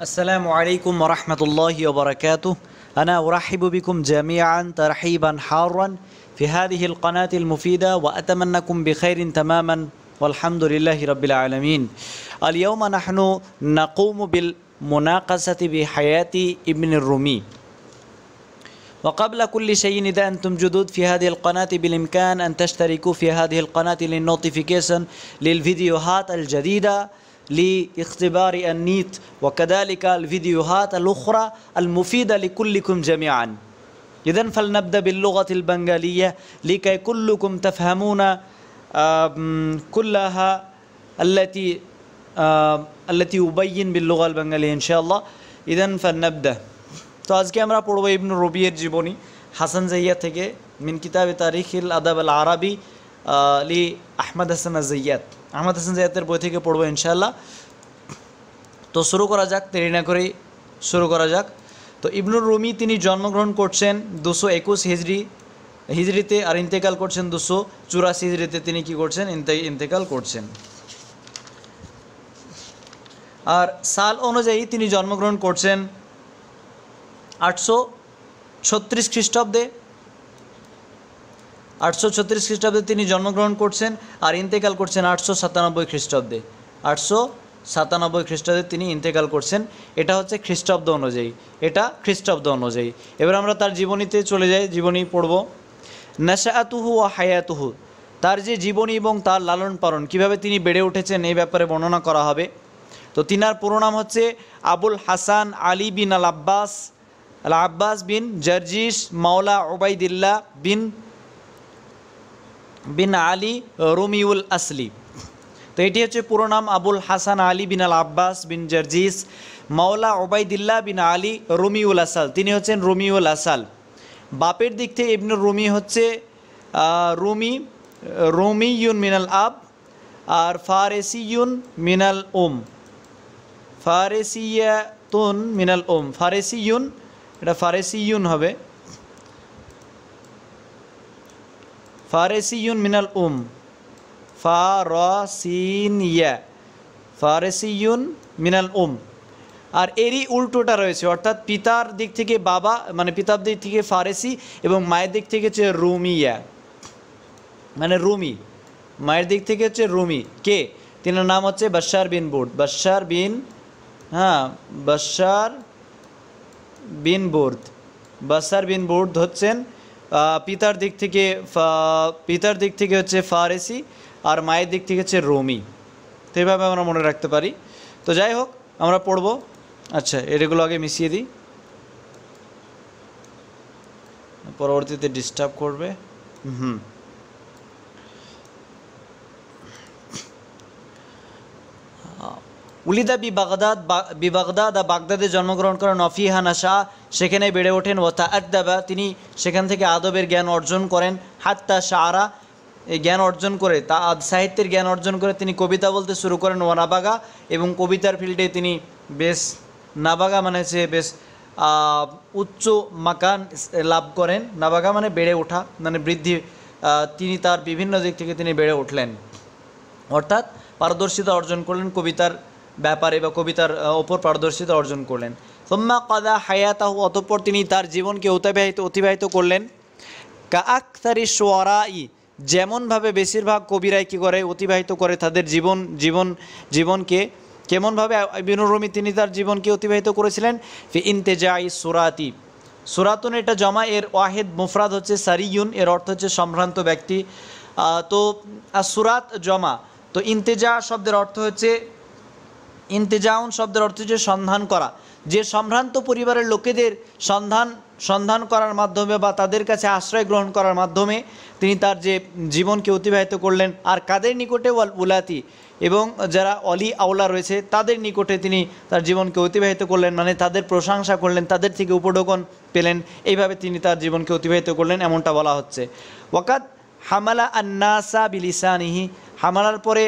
السلام عليكم ورحمة الله وبركاته أنا أرحب بكم جميعا ترحيبا حارا في هذه القناة المفيدة وأتمنىكم بخير تماما والحمد لله رب العالمين اليوم نحن نقوم بالمناقصة بحياة ابن الرومي وقبل كل شيء إذا أنتم جدد في هذه القناة بالإمكان أن تشتركوا في هذه القناة للنوتيفيكيشن للفيديوهات الجديدة لاختبار النيت وكذلك الفيديوهات الأخرى المفيدة لكلكم جميعا إذا فلنبدأ باللغة البنغالية لكي كلكم تفهمون كلها التي التي يبين باللغة البنغالية إن شاء الله إذا فلنبدأ তো আজকে আমরা পড়ব ইবনু রবিয়ের জীবনী হাসান জাইয়া থেকে মিন কিতাবে তারিখিল আদাব আল আরবি লি আহমদ হাসান জায়দের বই থেকে পড়বো ইনশাআল্লাহ তো শুরু করা যাক তেরি না করেই শুরু করা যাক তো ইবনুর রুমি তিনি জন্মগ্রহণ করছেন দুশো একুশ হিজড়ি হিজড়িতে আর ইন্তেকাল করছেন দুশো চুরাশি হিজড়িতে তিনি কি করছেন ইন্তেকাল করছেন আর সাল অনুযায়ী তিনি জন্মগ্রহণ করছেন আটশো ছত্রিশ খ্রিস্টাব্দে আটশো ছত্রিশ খ্রিস্টাব্দে তিনি জন্মগ্রহণ করছেন আর ইন্তেকাল করছেন আটশো সাতানব্বই খ্রিস্টাব্দে আটশো সাতানব্বই খ্রিস্টাব্দে তিনি ইন্তেকাল করছেন এটা হচ্ছে খ্রিস্টাব্দ অনুযায়ী এটা খ্রিস্টাব্দ অনুযায়ী এবার আমরা তার জীবনীতে চলে যাই জীবনী পড়ব নেশাতুহু ও হায়াতুহু তার যে জীবনী এবং তার লালন পালন কীভাবে তিনি বেড়ে উঠেছেন এই ব্যাপারে বর্ণনা করা হবে তো তিনার পুরো নাম হচ্ছে আবুল হাসান আলী বিন আল আব্বাস আল আব্বাস বিন জার্জিস মাওলা ওবাইদুল্লাহ বিন বিন আলী রুমিউল আসলি তো এটি হচ্ছে পুরো নাম আবুল হাসান আলী বিন আল আব্বাস বিন জার্জিস মাওলা ওবায়দুল্লাহ বিন আলী রুমিউল আসাল তিনি হচ্ছেন রুমিউল আসাল বাপের দিক থেকে ইবনু রুমি হচ্ছে রুমি রুমি ইউন মিনাল আব আর ফারেসি ইউন মিনাল ওম ফারেসিয়া তুন মিনাল ওম ফারেসি ইউন এটা ফারেসি ইউন হবে ফারেসিউন মিনাল উম ফারসিনিয়া ফারেসিউন মিনাল উম আর এরই উল্টোটা রয়েছে অর্থাৎ পিতার দিক থেকে বাবা মানে পিতার দিক থেকে ফারেসি এবং মায়ের দিক থেকে হচ্ছে রুমিয়া মানে রুমি মায়ের দিক থেকে হচ্ছে রুমি কে তিনার নাম হচ্ছে বাসার বিন বোর্ড বাসার বিন হ্যাঁ বাসার বিন বোর্ড বাসার বিন বোর্ড হচ্ছেন পিতার দিক থেকে পিতার দিক থেকে হচ্ছে ফারেসি আর মায়ের দিক থেকে হচ্ছে রোমি তো এইভাবে আমরা মনে রাখতে পারি তো যাই হোক আমরা পড়ব আচ্ছা এগুলো আগে মিশিয়ে দিই পরবর্তীতে ডিস্টার্ব করবে হুম উলিদা বি বাগদাদ বি বাগদাদ বাগদাদে জন্মগ্রহণ করেন নফি হানাসা সেখানে বেড়ে ওঠেন ওয়াতা আদাবা তিনি সেখান থেকে আদবের জ্ঞান অর্জন করেন হাত্তা শাহরা জ্ঞান অর্জন করে তা সাহিত্যের জ্ঞান অর্জন করে তিনি কবিতা বলতে শুরু করেন ওয়ানাবাগা এবং কবিতার ফিল্ডে তিনি বেশ নাবাগা মানে সে বেশ উচ্চ মাকান লাভ করেন নাবাগা মানে বেড়ে ওঠা মানে বৃদ্ধি তিনি তার বিভিন্ন দিক থেকে তিনি বেড়ে উঠলেন অর্থাৎ পারদর্শিতা অর্জন করলেন কবিতার ব্যাপারে বা কবিতার ওপর পারদর্শিতা অর্জন করলেন সোম্মা কাদা হায়াতাহ অতঃপর তিনি তার জীবনকে অতিবাহিত অতিবাহিত করলেন কাকতারি সোয়ারাই যেমনভাবে বেশিরভাগ কবিরাই কী করে অতিবাহিত করে তাদের জীবন জীবন জীবনকে কেমনভাবে বিনোরমি তিনি তার জীবনকে অতিবাহিত করেছিলেন ফি ইন্তেজাই সুরাতি সুরাতুন এটা জমা এর ওয়াহেদ মুফরাদ হচ্ছে ইউন এর অর্থ হচ্ছে সম্ভ্রান্ত ব্যক্তি তো সুরাত জমা তো ইন্তেজা শব্দের অর্থ হচ্ছে ইন্তেজাউন শব্দের অর্থ হচ্ছে সন্ধান করা যে সম্ভ্রান্ত পরিবারের লোকেদের সন্ধান সন্ধান করার মাধ্যমে বা তাদের কাছে আশ্রয় গ্রহণ করার মাধ্যমে তিনি তার যে জীবনকে অতিবাহিত করলেন আর কাদের নিকটে উলাতি এবং যারা অলি আওলা রয়েছে তাদের নিকটে তিনি তার জীবনকে অতিবাহিত করলেন মানে তাদের প্রশংসা করলেন তাদের থেকে উপডোকন পেলেন এইভাবে তিনি তার জীবনকে অতিবাহিত করলেন এমনটা বলা হচ্ছে ওয়াকাত হামালা আন্নাসা বিলিসানিহি হামালার পরে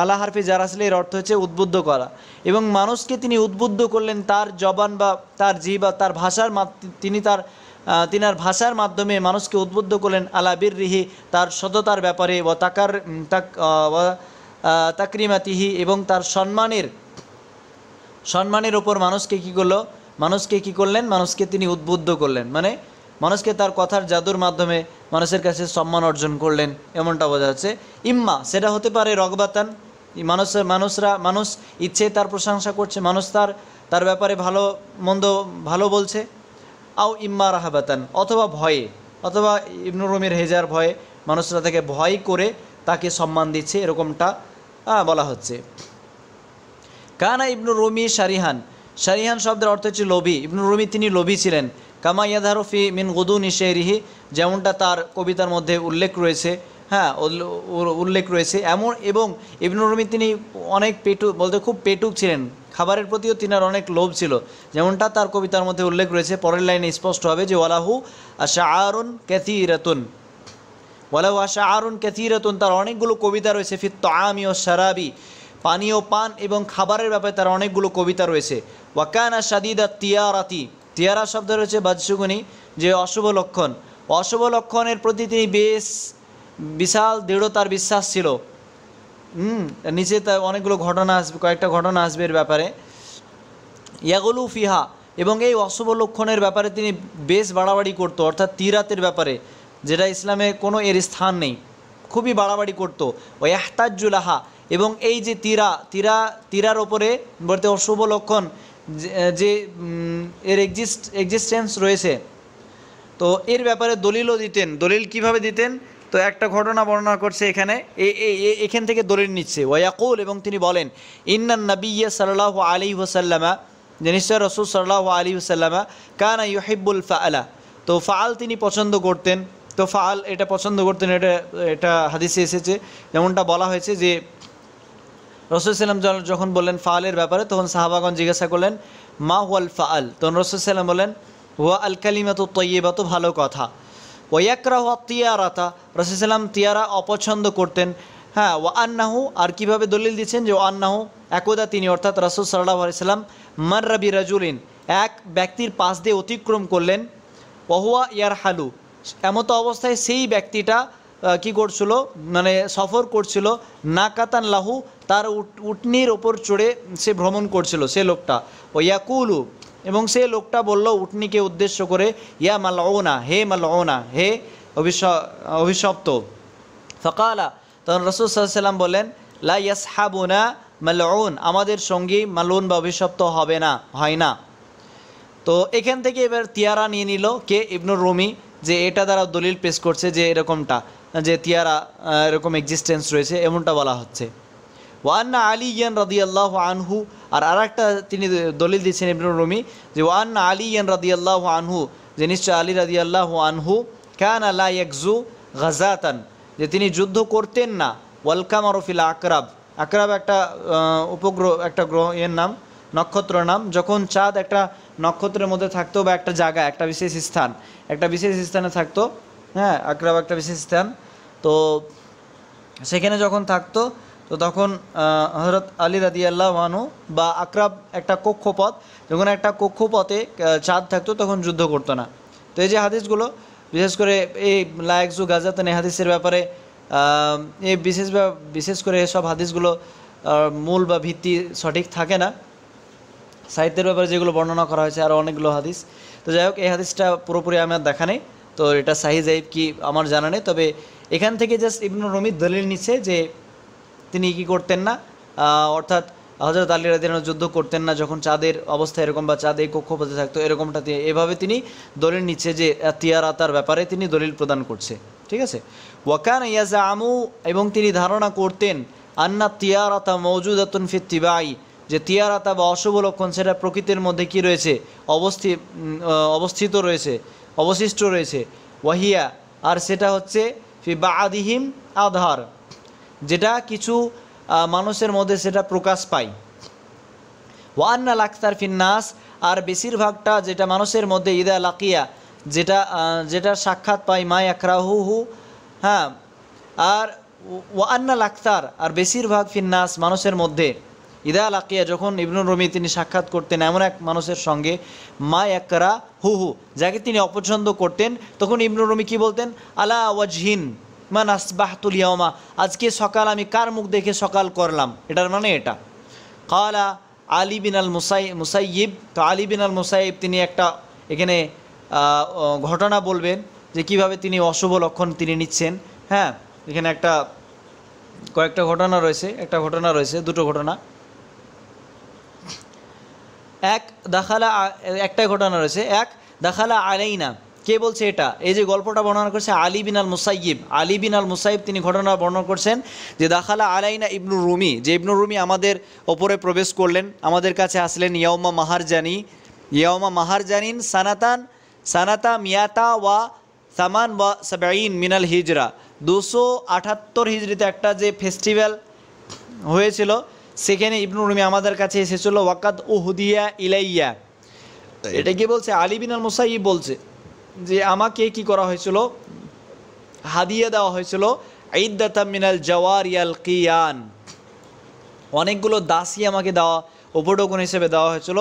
আলা হারফি জার আসলে এর অর্থ হচ্ছে উদ্বুদ্ধ করা এবং মানুষকে তিনি উদ্বুদ্ধ করলেন তার জবান বা তার জি বা তার ভাষার তিনি তার তিনার ভাষার মাধ্যমে মানুষকে উদ্বুদ্ধ করলেন আলা বীর রিহি তার সততার ব্যাপারে ও তাকার তাক তাকরিমাতিহি এবং তার সম্মানের সম্মানের ওপর মানুষকে কি করলো মানুষকে কি করলেন মানুষকে তিনি উদ্বুদ্ধ করলেন মানে মানুষকে তার কথার জাদুর মাধ্যমে মানুষের কাছে সম্মান অর্জন করলেন এমনটা বোঝা যাচ্ছে ইম্মা সেটা হতে পারে রগবাতান মানুষের মানুষরা মানুষ ইচ্ছে তার প্রশংসা করছে মানুষ তার তার ব্যাপারে ভালো মন্দ ভালো বলছে আও ইম্মা রাহাবাতান অথবা ভয়ে অথবা ইবনুর রুমির হেজার ভয়ে মানুষরা তাকে ভয় করে তাকে সম্মান দিচ্ছে এরকমটা বলা হচ্ছে কানা ইবনুর রুমি শারিহান শারিহান শব্দের অর্থ হচ্ছে লোভি ইবনু রুমি তিনি লোভী ছিলেন কামা ইয়াদারফি মিন গুদুন রিহি যেমনটা তার কবিতার মধ্যে উল্লেখ রয়েছে হ্যাঁ উল্লেখ রয়েছে এমন এবং ইবনুর রুমি তিনি অনেক পেটু বলতে খুব পেটুক ছিলেন খাবারের প্রতিও তিনার অনেক লোভ ছিল যেমনটা তার কবিতার মধ্যে উল্লেখ রয়েছে পরের লাইনে স্পষ্ট হবে যে ওয়ালাহু আশা আরুন ক্যাথিরাতুন ওয়ালাহু আশা আরুন ক্যাথিরাতুন তার অনেকগুলো কবিতা রয়েছে ফিত্ত আমি ও সারাবি পানীয় পান এবং খাবারের ব্যাপারে তার অনেকগুলো কবিতা রয়েছে ওয়াকানা সাদিদা তিয়ারাতি তিয়ারা শব্দ রয়েছে বাদসুগুনি যে অশুভ লক্ষণ অশুভ লক্ষণের প্রতি তিনি বেশ বিশাল দৃঢ়তার বিশ্বাস ছিল হুম নিচে তার অনেকগুলো ঘটনা আসবে কয়েকটা ঘটনা আসবে এর ব্যাপারে ইয়াগুলু ফিহা এবং এই অশুভ লক্ষণের ব্যাপারে তিনি বেশ বাড়াবাড়ি করত অর্থাৎ তিরাতের ব্যাপারে যেটা ইসলামে কোনো এর স্থান নেই খুবই বাড়াবাড়ি করত ও আহা এবং এই যে তীরা তীরা তীরার ওপরে বলতে অশুভ লক্ষণ যে এর এক্সিস্ট এক্সিস্টেন্স রয়েছে তো এর ব্যাপারে দলিলও দিতেন দলিল কিভাবে দিতেন তো একটা ঘটনা বর্ণনা করছে এখানে এখান থেকে দলিল নিচ্ছে ওয়াকুল এবং তিনি বলেন ইন্নান নবীয় সাল্লাহ আলী ওসাল্লামা যে নিশ্চয় রসুল সাল্লাহ আলী ওসাল্লামা কানা ইউহিবুল ফাআলা তো ফাল তিনি পছন্দ করতেন তো ফাল এটা পছন্দ করতেন এটা এটা হাদিসে এসেছে যেমনটা বলা হয়েছে যে সাল্লাম যখন বললেন ফালের ব্যাপারে তখন সাহাবাগন জিজ্ঞাসা করলেন মা হুয়াল ফাল তখন সাল্লাম বলেন হুয়া আল তো তৈবা তো ভালো কথা ওয়াকরাহ তিয়ারাতা রসিসাল্লাম তিয়ারা অপছন্দ করতেন হ্যাঁ ও আন্নাহু আর কিভাবে দলিল দিচ্ছেন যে ও আন্নাহু একদা তিনি অর্থাৎ রাসুল সাল্লাহ আলাইসাল্লাম মার রবি রাজুলিন এক ব্যক্তির পাশ দিয়ে অতিক্রম করলেন ওহুয়া ইয়ার হালু এমতো অবস্থায় সেই ব্যক্তিটা কি করছিল মানে সফর করছিল নাকাতান লাহু তার উটনির ওপর চড়ে সে ভ্রমণ করছিল সে লোকটা ও ইয়াকুলু এবং সে লোকটা বলল উটনিকে উদ্দেশ্য করে ইয়া মালওনা হে মালওনা হে অভিশ অভিশপ্ত ফকালা তখন রসুলাম বলেন লা ইয়াস হাবুনা মালউন আমাদের সঙ্গী মালুন বা অভিশপ্ত হবে না হয় না তো এখান থেকে এবার তিয়ারা নিয়ে নিল কে ইবনুর রুমি যে এটা দ্বারা দলিল পেশ করছে যে এরকমটা যে তিয়ারা এরকম এক্সিস্টেন্স রয়েছে এমনটা বলা হচ্ছে ওয়ান আলী ইয়ান রাদি আল্লাহ আনহু আর আর একটা তিনি দলিল দিচ্ছেন ইবনুর রুমি যে ওয়ান আলী ইয়ান রাদি আল্লাহ আনহু যে নিশ্চয় আলী রাদি আল্লাহ আনহু কান আলা ইয়াকজু গাজাতান যে তিনি যুদ্ধ করতেন না ওয়ালকাম আরফিল আকরাব আকরাব একটা উপগ্রহ একটা গ্রহ এর নাম নক্ষত্র নাম যখন চাঁদ একটা নক্ষত্রের মধ্যে থাকতো বা একটা জায়গা একটা বিশেষ স্থান একটা বিশেষ স্থানে থাকতো হ্যাঁ আকরাব একটা বিশেষ স্থান তো সেখানে যখন থাকতো তো তখন হজরত আলী রাদি আল্লাহানু বা আক্রাব একটা কক্ষপথ যখন একটা কক্ষপথে চাঁদ থাকতো তখন যুদ্ধ করতো না তো এই যে হাদিসগুলো বিশেষ করে এই লায়কজু গাজাত এই হাদিসের ব্যাপারে এই বিশেষ বিশেষ করে এসব হাদিসগুলো মূল বা ভিত্তি সঠিক থাকে না সাহিত্যের ব্যাপারে যেগুলো বর্ণনা করা হয়েছে আরও অনেকগুলো হাদিস তো যাই হোক এই হাদিসটা পুরোপুরি আমার দেখা নেই তো এটা সাহি জাইব কি আমার জানা নেই তবে এখান থেকে জাস্ট ইবনুর রমি দলিল নিচ্ছে যে তিনি কি করতেন না অর্থাৎ হজরত আলী রাদিয়ান যুদ্ধ করতেন না যখন চাঁদের অবস্থা এরকম বা চাঁদে কক্ষপথে থাকতো এরকমটা দিয়ে এভাবে তিনি দলিল নিচ্ছে যে তিয়ার আতার ব্যাপারে তিনি দলিল প্রদান করছে ঠিক আছে ওয়াকান ইয়াজা আমু এবং তিনি ধারণা করতেন আন্না তিয়ার আতা মৌজুদ আতুন ফিত্তিবাই যে তিয়ার আতা বা অশুভ লক্ষণ সেটা প্রকৃতির মধ্যে কি রয়েছে অবস্থি অবস্থিত রয়েছে অবশিষ্ট রয়েছে ওয়াহিয়া আর সেটা হচ্ছে ফি বা আদিহিম আধার যেটা কিছু মানুষের মধ্যে সেটা প্রকাশ পায় ওয়ান্না লাক্তার ফিন্নাস আর বেশিরভাগটা যেটা মানুষের মধ্যে ইদা লাকিয়া যেটা যেটা সাক্ষাৎ পায় মায় আকরাহু হু হ্যাঁ আর ওয়ান্না লাক্তার আর বেশিরভাগ ফিন্নাস মানুষের মধ্যে ইদা লাকিয়া যখন ইবনুর রমি তিনি সাক্ষাৎ করতেন এমন এক মানুষের সঙ্গে মা একরা হু হু যাকে তিনি অপছন্দ করতেন তখন ইবনুর রমি কী বলতেন আলা ওয়াজহিন মান আসবাহতুল ইয়ামা আজকে সকাল আমি কার মুখ দেখে সকাল করলাম এটার মানে এটা কালা আলী বিন আল মুসাই মুসাইব তো আলী বিন আল মুসাইব তিনি একটা এখানে ঘটনা বলবেন যে কিভাবে তিনি অশুভ লক্ষণ তিনি নিচ্ছেন হ্যাঁ এখানে একটা কয়েকটা ঘটনা রয়েছে একটা ঘটনা রয়েছে দুটো ঘটনা এক দেখালা একটাই ঘটনা রয়েছে এক আলেই আলাইনা কে বলছে এটা এই যে গল্পটা বর্ণনা করছে আলী বিন আল মুসাইব আলী বিন আল মুসাইব তিনি ঘটনা বর্ণনা করছেন যে দাখালা আলাইনা ইবনু রুমি যে ইবনু রুমি আমাদের ওপরে প্রবেশ করলেন আমাদের কাছে আসলেন ইয়াউমা মাহারজানি ইয়াউমা মাহারজানিন সানাতান সানাতা মিয়াতা ওয়া সামান ওয়া সাবাইন মিনাল হিজরা দুশো আঠাত্তর হিজড়িতে একটা যে ফেস্টিভ্যাল হয়েছিল সেখানে ইবনু রুমি আমাদের কাছে এসেছিল ওয়াকাত হুদিয়া ইলাইয়া এটা কি বলছে আলী বিন আল মুসাইব বলছে যে আমাকে কি করা হয়েছিল হাদিয়ে দেওয়া হয়েছিল ঈদাতা মিনাল জওয়ার ইয়াল কিয়ান অনেকগুলো দাসি আমাকে দেওয়া উপটোকন হিসেবে দেওয়া হয়েছিল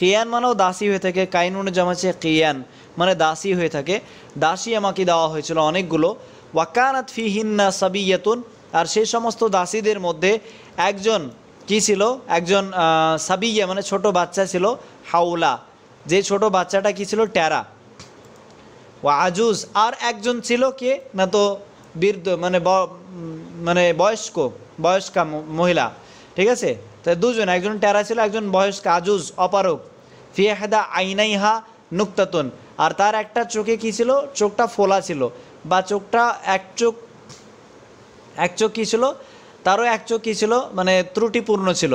কিয়ান মানেও দাসী হয়ে থাকে কাইনুন জামাছে কিয়ান মানে দাসী হয়ে থাকে দাসী আমাকে দেওয়া হয়েছিল অনেকগুলো ওয়াকানাত ফিহিন্না সাবিয়াতুন আর সেই সমস্ত দাসীদের মধ্যে একজন কি ছিল একজন সাবিয়া মানে ছোট বাচ্চা ছিল হাউলা যে ছোট বাচ্চাটা কি ছিল ট্যারা ও আজুজ আর একজন ছিল কে না তো বৃদ্ধ মানে মানে বয়স্ক বয়স্কা মহিলা ঠিক আছে তাই দুজন একজন টেরা ছিল একজন বয়স্ক আজুজ অপারক ফিয়াহেদা আইনাইহা নুক্তাতুন আর তার একটা চোখে কী ছিল চোখটা ফোলা ছিল বা চোখটা এক চোখ এক চোখ কী ছিল তারও এক চোখ কী ছিল মানে ত্রুটিপূর্ণ ছিল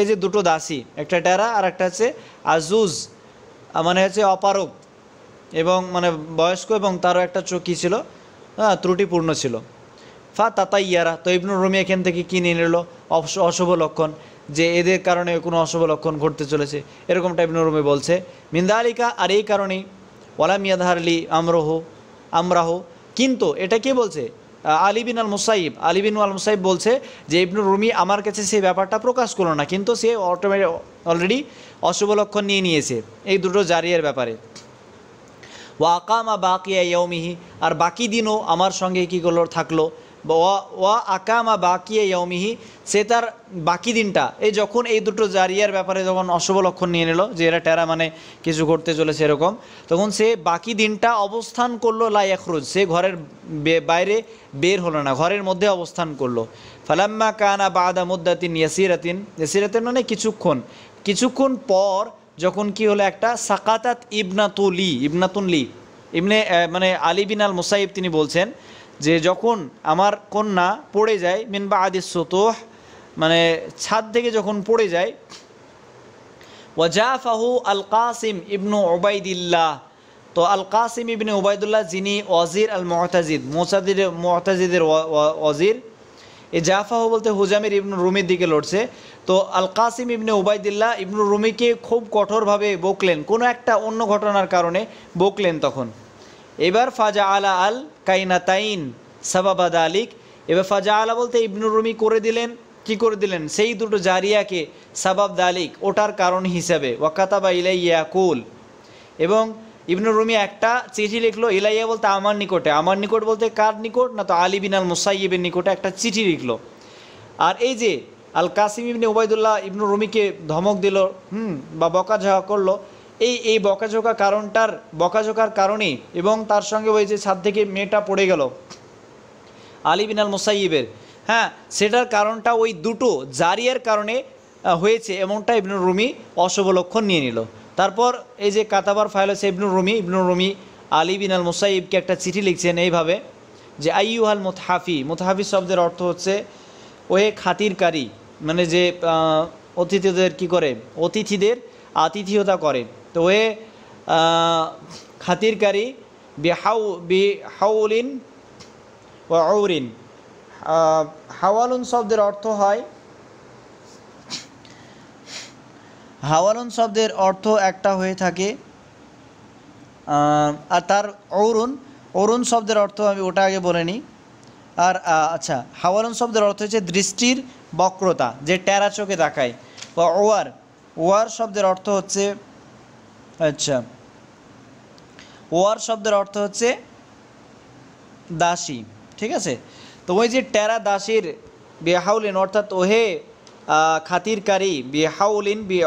এই যে দুটো দাসী একটা টেরা আর একটা হচ্ছে আজুজ মানে হচ্ছে অপারক এবং মানে বয়স্ক এবং তারও একটা চোখ কী ছিল হ্যাঁ ত্রুটিপূর্ণ ছিল ফা তাতা ইয়ারা তো ইবনুর রুমি এখান থেকে কী নিয়ে নিল অশুভ লক্ষণ যে এদের কারণে কোনো অশুভ লক্ষণ ঘটতে চলেছে এরকমটা ইবনুর রুমি বলছে মিন্দালিকা আর এই কারণেই ওয়ালা মিয়াধারলি আমরহ আমরাহ কিন্তু এটা কে বলছে আলিবিন আল মুসাইব আলিবিন আল মুসাইব বলছে যে ইবনুর রুমি আমার কাছে সেই ব্যাপারটা প্রকাশ করলো না কিন্তু সে অটোমেটিক অলরেডি অশুভ লক্ষণ নিয়ে নিয়েছে এই দুটো জারিয়ার ব্যাপারে ওয়া আকামা বাকিয়া ইয়ৌমিহি আর বাকি দিনও আমার সঙ্গে কী করলো থাকলো ওয়া ওয়া আকামা বাকিয়া ইয়ৌমিহি সে তার বাকি দিনটা এই যখন এই দুটো জারিয়ার ব্যাপারে যখন অশুভ লক্ষণ নিয়ে নিল যে এরা টেরা মানে কিছু করতে চলেছে এরকম তখন সে বাকি দিনটা অবস্থান করলো লাইয়াখরুজ সে ঘরের বাইরে বের হলো না ঘরের মধ্যে অবস্থান করলো ফালাম্মা কানা বাদা মুদ্দাতিন ইয়াসিরাতিন ইয়াসিরাতিন মানে কিছুক্ষণ কিছুক্ষণ পর যখন কি হলো একটা সাকাতাত ইবনাতুলি ইবনাতুনলি ইবনে মানে আলী বিন আল মুসাইব তিনি বলছেন যে যখন আমার কন্যা পড়ে যায় মিনবা আদি সোতোহ মানে ছাদ থেকে যখন পড়ে যায় ওয়াজাফাহু আল কাসিম ইবনু ওবায়দুল্লাহ তো আল কাসিম ইবনে ওবায়দুল্লাহ যিনি ওয়াজির আল মোহতাজিদ মোসাদির মোহতাজিদের ওয়াজির এই জাফাহ বলতে হুজামির ইবনু রুমির দিকে লড়ছে তো আল কাসিম ইবনে ওবায়দুল্লাহ ইবনু রুমিকে খুব কঠোরভাবে বকলেন কোনো একটা অন্য ঘটনার কারণে বকলেন তখন এবার ফাজা আলা আল তাইন সাবাবাদ আলিক এবার ফাজা আলা বলতে ইবনু রুমি করে দিলেন কি করে দিলেন সেই দুটো জারিয়াকে সাবাব দালিক ওটার কারণ হিসাবে ওয়াকাতাবা ইলাই ইয়াকুল এবং ইবনুর রুমি একটা চিঠি লিখলো ইলাইয়া বলতে আমার নিকটে আমার নিকট বলতে কার নিকট না তো আলী বিন আল মুসাইবের নিকটে একটা চিঠি লিখলো আর এই যে আল কাসিম ইবনে ওবায়দুল্লাহ ইবনুর রুমিকে ধমক দিল হুম বা বকাঝকা করলো এই এই বকাঝোকা কারণটার বকাঝোকার কারণেই এবং তার সঙ্গে ওই যে ছাদ থেকে মেয়েটা পড়ে গেল আলী বিন আল মুসাইবের হ্যাঁ সেটার কারণটা ওই দুটো জারিয়ার কারণে হয়েছে এমনটা ইবনুর রুমি অশুভ লক্ষণ নিয়ে নিল তারপর এই যে কাতাবার ফাইল হচ্ছে ইবনুর রুমি ইবনুর রুমি আলী বিন আল মুসাইবকে একটা চিঠি লিখছেন এইভাবে যে আইউহাল মোতহাফি মোতহাফি শব্দের অর্থ হচ্ছে ওয়ে খাতিরকারী মানে যে অতিথিদের কি করে অতিথিদের আতিথিয়তা করে তো ওয়ে খাতিরকারী বি হাউ বি হাউলিন ও ঔরিন হাওয়ালুন শব্দের অর্থ হয় হাওয়ালন শব্দের অর্থ একটা হয়ে থাকে আর তার অরুণ অরুণ শব্দের অর্থ আমি ওটা আগে বলে নিই আর আচ্ছা হাওয়ালন শব্দের অর্থ হচ্ছে দৃষ্টির বক্রতা যে ট্যারা চোখে দেখায় বা ওয়ার ওয়ার শব্দের অর্থ হচ্ছে আচ্ছা ওয়ার শব্দের অর্থ হচ্ছে দাসী ঠিক আছে তো ওই যে ট্যারা দাসীর বেহাউলেন অর্থাৎ ওহে খাতিরকারী বি হাউলিন বি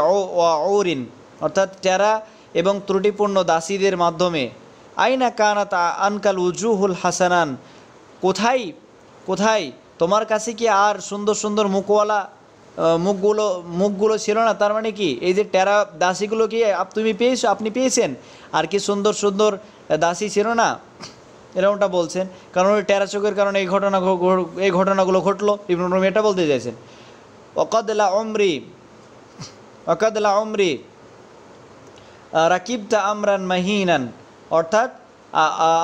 ওরিন অর্থাৎ টেরা এবং ত্রুটিপূর্ণ দাসীদের মাধ্যমে আইনা কানাত আনকাল উজুহুল হাসানান কোথায় কোথায় তোমার কাছে কি আর সুন্দর সুন্দর মুখওয়ালা মুখগুলো মুখগুলো ছিল না তার মানে কি এই যে টেরা দাসীগুলো কি তুমি পেয়েছো আপনি পেয়েছেন আর কি সুন্দর সুন্দর দাসী ছিল না এরকমটা বলছেন কারণ ওই টেরা চোখের কারণে এই ঘটনা এই ঘটনাগুলো ঘটলো ইবনুর রুমি এটা বলতে চাইছেন ওকদলা অমরি ওকদলা অমরি রাকিবতা আমরান মাহিনান অর্থাৎ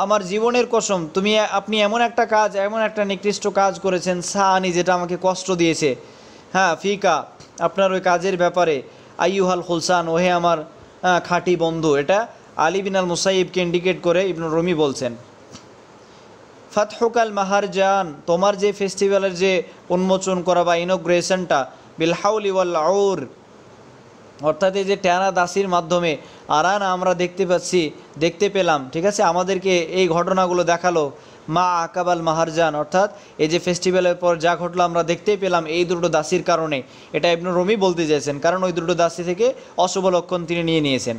আমার জীবনের কসম তুমি আপনি এমন একটা কাজ এমন একটা নিকৃষ্ট কাজ করেছেন সাহানি যেটা আমাকে কষ্ট দিয়েছে হ্যাঁ ফিকা আপনার ওই কাজের ব্যাপারে আইয়ুহাল হুলসান ওহে আমার খাঁটি বন্ধু এটা আলী বিনাল মুসাইবকে ইন্ডিকেট করে ইবনুর রমি বলছেন ফাতহুকাল মাহারজান তোমার যে ফেস্টিভ্যালের যে উন্মোচন করা বা ইনোগ্রেশনটা বিলহাউলি ওয়াল আউর অর্থাৎ এই যে ট্যানা দাসির মাধ্যমে আরান আমরা দেখতে পাচ্ছি দেখতে পেলাম ঠিক আছে আমাদেরকে এই ঘটনাগুলো দেখালো মা আকাবাল মাহারজান অর্থাৎ এই যে ফেস্টিভ্যালের পর যা ঘটলো আমরা দেখতেই পেলাম এই দুটো দাসির কারণে এটা এমন রমি বলতে চাইছেন কারণ ওই দুটো দাসি থেকে অশুভ লক্ষণ তিনি নিয়ে নিয়েছেন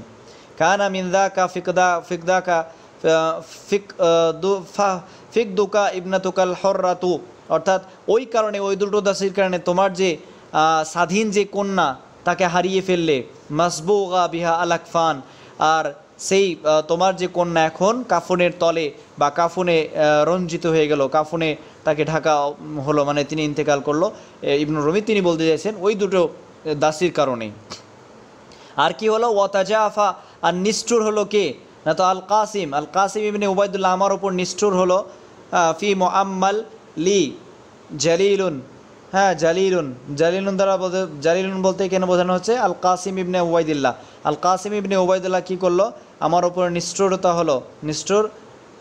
কানা মিন্দা কা ফিকদা ফিকদা কা ফিক দোকা হর রাতু অর্থাৎ ওই কারণে ওই দুটো দাসির কারণে তোমার যে স্বাধীন যে কন্যা তাকে হারিয়ে ফেললে মাসবুগা বিহা আলাকফান আর সেই তোমার যে কন্যা এখন কাফনের তলে বা কাফনে রঞ্জিত হয়ে গেল কাফনে তাকে ঢাকা হলো মানে তিনি ইন্তেকাল করলো ইবনুর রমি তিনি বলতে চাইছেন ওই দুটো দাসির কারণে আর কি হলো ওয়াতাজা আফা আর নিষ্ঠুর হলো কে না তো আল কাসিম আল কাসিম ইবনে উবায়দুল্লাহ আমার ওপর নিষ্ঠুর হলো ফি মোয়াম্মাল লি জালিলুন হ্যাঁ জালিলুন জালিলুন দ্বারা বলতে জালিলুন বলতে কেন বোঝানো হচ্ছে আল কাসিম ইবনে উবায়দুল্লাহ আল কাসিম ইবনে উবায়দুল্লাহ কী করলো আমার ওপর নিষ্ঠুরতা হলো নিষ্ঠুর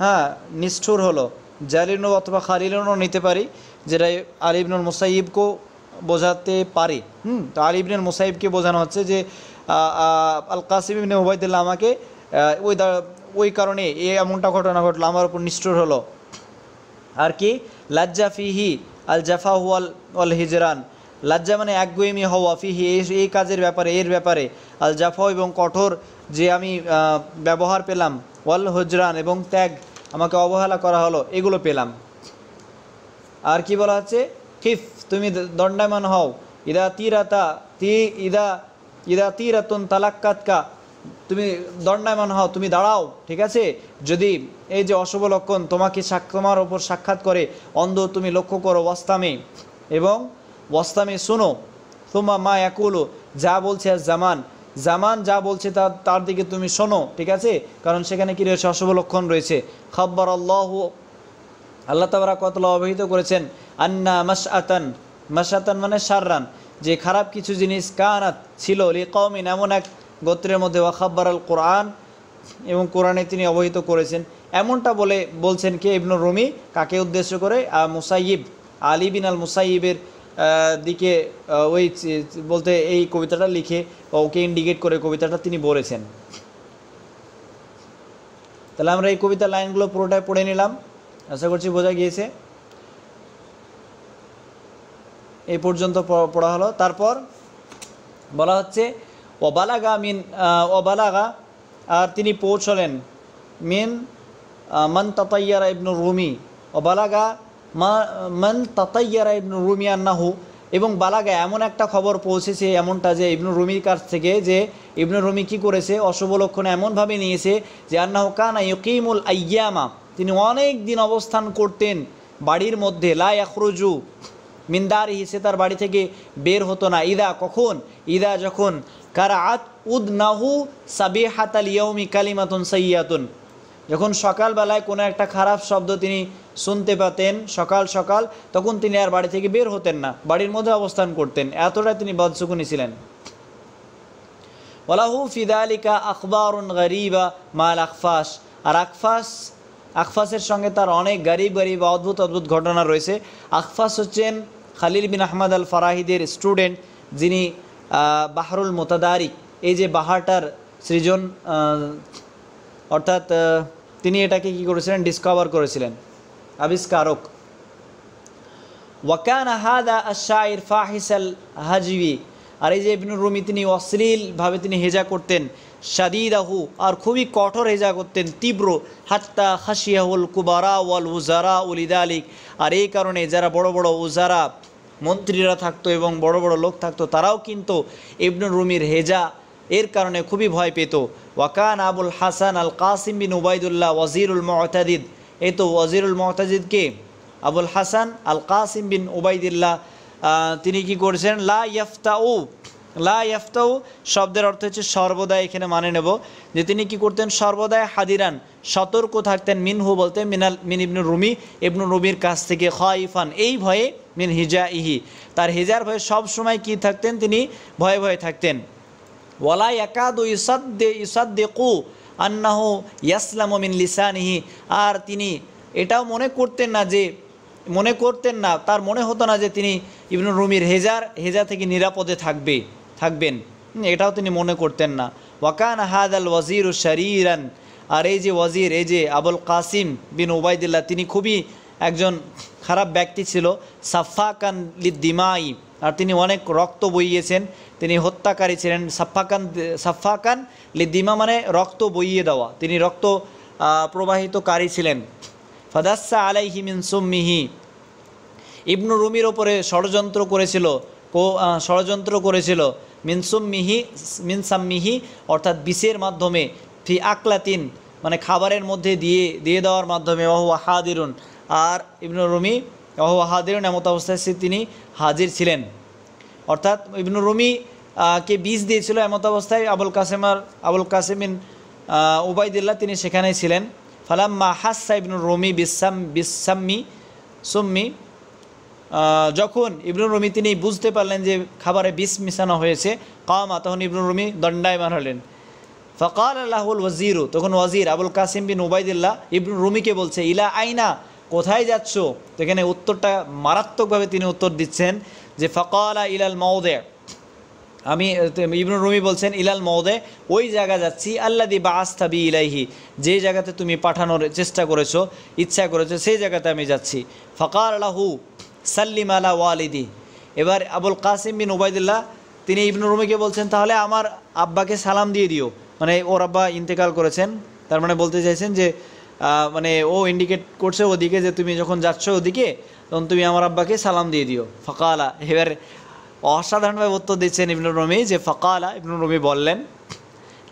হ্যাঁ নিষ্ঠুর হলো জালিলুন অথবা খালিলুনও নিতে পারি যেটা আলিবনুল মুসাইবকেও বোঝাতে পারি হুম তো আলিবনুল মুসাইবকে বোঝানো হচ্ছে যে আল কাসিম ইবনে উবায়দুল্লাহ আমাকে ওই ওই কারণে এই এমনটা ঘটনা ঘটলো আমার উপর নিষ্ঠুর হলো আর কি লাজ্জা ফিহি আল জাফা হুয়াল অল হিজরান লাজ্জা মানে একগুয়েমি হওয়া ফিহি এই কাজের ব্যাপারে এর ব্যাপারে আল জাফা এবং কঠোর যে আমি ব্যবহার পেলাম ওয়াল হজরান এবং ত্যাগ আমাকে অবহেলা করা হলো এগুলো পেলাম আর কি বলা হচ্ছে খিফ তুমি দণ্ডায়মান হও ইদা তিরাতা তি ইদা ইদা তিরাতুন তালাক্কাতকা তুমি দণ্ডায়মান হও তুমি দাঁড়াও ঠিক আছে যদি এই যে অশুভ লক্ষণ তোমাকে তোমার ওপর সাক্ষাৎ করে অন্ধ তুমি লক্ষ্য করো ওয়াস্তামে এবং ওয়াস্তামে শোনো তোমা মা একুলো যা বলছে আর জামান জামান যা বলছে তা তার দিকে তুমি শোনো ঠিক আছে কারণ সেখানে কী রয়েছে অশুভ লক্ষণ রয়েছে খব্বর আল্লাহ আল্লাহ তাবারা কতলা অবহিত করেছেন আন্না মাস আতান মাস আতান মানে সাররান যে খারাপ কিছু জিনিস কানাত ছিল লি কমিন এমন এক গোত্রের মধ্যে ওয়াখাব্বার আল কোরআন এবং কোরআনে তিনি অবহিত করেছেন এমনটা বলে বলছেন কে ইবনুর রুমি কাকে উদ্দেশ্য করে মুসাইব আলী বিন আল মুসাইবের দিকে ওই বলতে এই কবিতাটা লিখে ওকে ইন্ডিকেট করে কবিতাটা তিনি বলেছেন তাহলে আমরা এই কবিতা লাইনগুলো পুরোটাই পড়ে নিলাম আশা করছি বোঝা গিয়েছে এই পর্যন্ত পড়া হলো তারপর বলা হচ্ছে ওবালাগা মিন ওবালাগা আর তিনি পৌঁছলেন মিন মন তাতাইয়ারা ইবনু রুমি ওবালাগা মন তাতাইয়ারা ইবনু রুমি আন্নাহু এবং বালাগা এমন একটা খবর পৌঁছেছে এমনটা যে ইবনু রুমির কাছ থেকে যে ইবনু রুমি কী করেছে অশুভ লক্ষণ এমনভাবে নিয়েছে যে আন্নাহ কানা ইকিমুল আইয়ামা তিনি অনেক দিন অবস্থান করতেন বাড়ির মধ্যে লা ইয়াখরুজু মিন্দারি সে তার বাড়ি থেকে বের হতো না ইদা কখন ইদা যখন কারাত উদনাহু সাবিহাত ইয়ৌমি কালিমাতুন সৈয়াতুন যখন সকালবেলায় কোনো একটা খারাপ শব্দ তিনি শুনতে পেতেন সকাল সকাল তখন তিনি আর বাড়ি থেকে বের হতেন না বাড়ির মধ্যে অবস্থান করতেন এতটা তিনি বদসুকুনি ছিলেন ওলাহু ফিদালিকা আখবরুন গরিবা মাল আকফাস আর আকফাস আকফাসের সঙ্গে তার অনেক গরিব গরিব অদ্ভুত অদ্ভুত ঘটনা রয়েছে আকফাস হচ্ছেন খালিল বিন আহমদ আল ফারাহিদের স্টুডেন্ট যিনি বাহারুল মোতাদারিক এই যে বাহারটার সৃজন অর্থাৎ তিনি এটাকে কি করেছিলেন ডিসকভার করেছিলেন আবিষ্কারক ওয়াকান আশা ইরফা হিসাল হাজিবি আর এই যে ইবনুর রুমি তিনি অশ্লীলভাবে তিনি হেজা করতেন আহু আর খুবই কঠোর হেজা করতেন তীব্র হাত্তা হাসিয়াহুল কুবারা ওয়াল উজারা উলিদালিক আর এই কারণে যারা বড় বড় উজারা মন্ত্রীরা থাকতো এবং বড় বড় লোক থাকতো তারাও কিন্তু ইবনুর রুমির হেজা এর কারণে খুবই ভয় পেত ওয়াকান আবুল হাসান আল কাসিম বিন ওবায়দুল্লাহ ওয়াজিরুল মহতাদিদ এ তো ওয়াজিরুল মহতাজিদকে আবুল হাসান আল কাসিম বিন ওবায়দুল্লাহ তিনি কি করছেন লা ইয়ফতাউ লা ইয়াফতাউ শব্দের অর্থ হচ্ছে সর্বদা এখানে মানে নেব যে তিনি কি করতেন সর্বদাই হাদিরান সতর্ক থাকতেন মিনহু বলতে মিনাল মিন ইবনু রুমি ইবনু রুমির কাছ থেকে ইফান এই ভয়ে মিন হিজা ইহি তার হিজার ভয়ে সব সময় কি থাকতেন তিনি ভয়ে ভয়ে থাকতেন ওয়ালা ইয়াকাদু ইসাদ্দে কু আন্নাহু ইয়াসলামু মিন লিসানিহি আর তিনি এটাও মনে করতেন না যে মনে করতেন না তার মনে হতো না যে তিনি ইবনুর রুমির হেজার হেজা থেকে নিরাপদে থাকবে থাকবেন এটাও তিনি মনে করতেন না ওয়াকান হাদ আল ওয়াজির শরীরান আর এই যে ওয়াজির এই যে আবুল কাসিম বিন ওবায়দুল্লাহ তিনি খুবই একজন খারাপ ব্যক্তি ছিল সাফাকান লিদ্দিমাই আর তিনি অনেক রক্ত বইয়েছেন তিনি হত্যাকারী ছিলেন সাফাকান সাফাকান লিদ্দিমা মানে রক্ত বইয়ে দেওয়া তিনি রক্ত প্রবাহিতকারী ছিলেন ফাদাসা আলাই হিমিন সুম্মিহি ইবনু রুমির ওপরে ষড়যন্ত্র করেছিল ষড়যন্ত্র করেছিল মিনসুম্মিহি মিনসাম্মিহি অর্থাৎ বিষের মাধ্যমে ফি আকলাতিন মানে খাবারের মধ্যে দিয়ে দিয়ে দেওয়ার মাধ্যমে অহ হাদিরুন আর ইবনুর রুমি ওহু হাদিরুন এমত অবস্থায় তিনি হাজির ছিলেন অর্থাৎ ইবনুর রুমি কে বিষ দিয়েছিল এমত অবস্থায় আবুল কাসেমার আবুল কাসেমিন উবাইদুল্লাহ তিনি সেখানেই ছিলেন ফালাম্মা হাসা ইবনুর রুমি বিসাম বিসাম্মি সুম্মি যখন ইবনুর রুমি তিনি বুঝতে পারলেন যে খাবারে বিষ মিশানো হয়েছে কামা তখন ইবনুর রুমি দণ্ডায়মান হলেন ফকাল আল্লাহুল ওয়াজিরু তখন ওয়াজির আবুল কাসিম বিন উবাইদুল্লাহ ইবনুর রুমিকে বলছে ইলা আইনা কোথায় যাচ্ছ এখানে উত্তরটা মারাত্মকভাবে তিনি উত্তর দিচ্ছেন যে ফকালা ইলাল মৌদে আমি ইবনুর রুমি বলছেন ইলাল মৌদে ওই জায়গা যাচ্ছি দি বা আস্তাবি ইলাইহি যে জায়গাতে তুমি পাঠানোর চেষ্টা করেছো ইচ্ছা করেছো সেই জায়গাতে আমি যাচ্ছি ফকাল আল্লাহু সাল্লিম আলা ওয়ালিদি এবার আবুল কাসিম বিন ওবায়দুল্লাহ তিনি ইবনুর রুমিকে বলছেন তাহলে আমার আব্বাকে সালাম দিয়ে দিও মানে ওর আব্বা ইন্তেকাল করেছেন তার মানে বলতে চাইছেন যে মানে ও ইন্ডিকেট করছে ওদিকে যে তুমি যখন যাচ্ছ ওদিকে তখন তুমি আমার আব্বাকে সালাম দিয়ে দিও ফকালা এবার অসাধারণভাবে উত্তর দিচ্ছেন ইবনুর রমি যে ফকালা ইবনুর রমি বললেন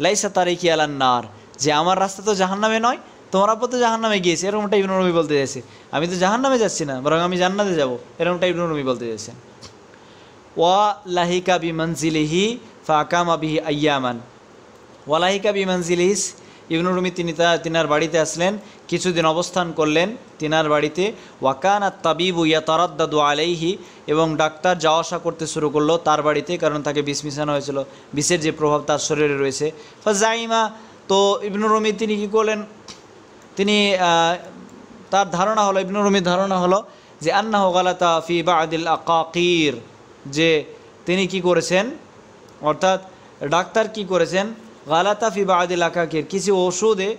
লাইসা তারিখি আলান্নার যে আমার রাস্তা তো জাহান্নামে নয় তোমার আব্বা তো জাহান নামে গিয়েছে এরকমটা টাইপ রবি বলতে চাইছে আমি তো জাহান নামে যাচ্ছি না বরং আমি জান্নাতে যাব এরকম টাইপ রবি বলতে চাইছেন ওয়া লাহিকা বি মঞ্জিলিহি ফাকাম আবিহি আয়ামান ওয়ালাহিকা বি মঞ্জিলিহিস ইবনুর রুমি তিনি তা তিনার বাড়িতে আসলেন কিছুদিন অবস্থান করলেন তিনার বাড়িতে ওয়াকান আর তাবিব ইয়া তারাদ্দাদু আলাইহি এবং ডাক্তার যাওয়া আসা করতে শুরু করলো তার বাড়িতে কারণ তাকে বিষ মিশানো হয়েছিল বিষের যে প্রভাব তার শরীরে রয়েছে ফাজাইমা তো ইবনুর রুমি তিনি কী করলেন তিনি তার ধারণা হলো ইবনুর রুমির ধারণা হলো যে আন্না গালাতা ফি বা আদিল আকাকির যে তিনি কি করেছেন অর্থাৎ ডাক্তার কি করেছেন গালাতা ফি বা আদিল আকাকির কিছু ওষুধে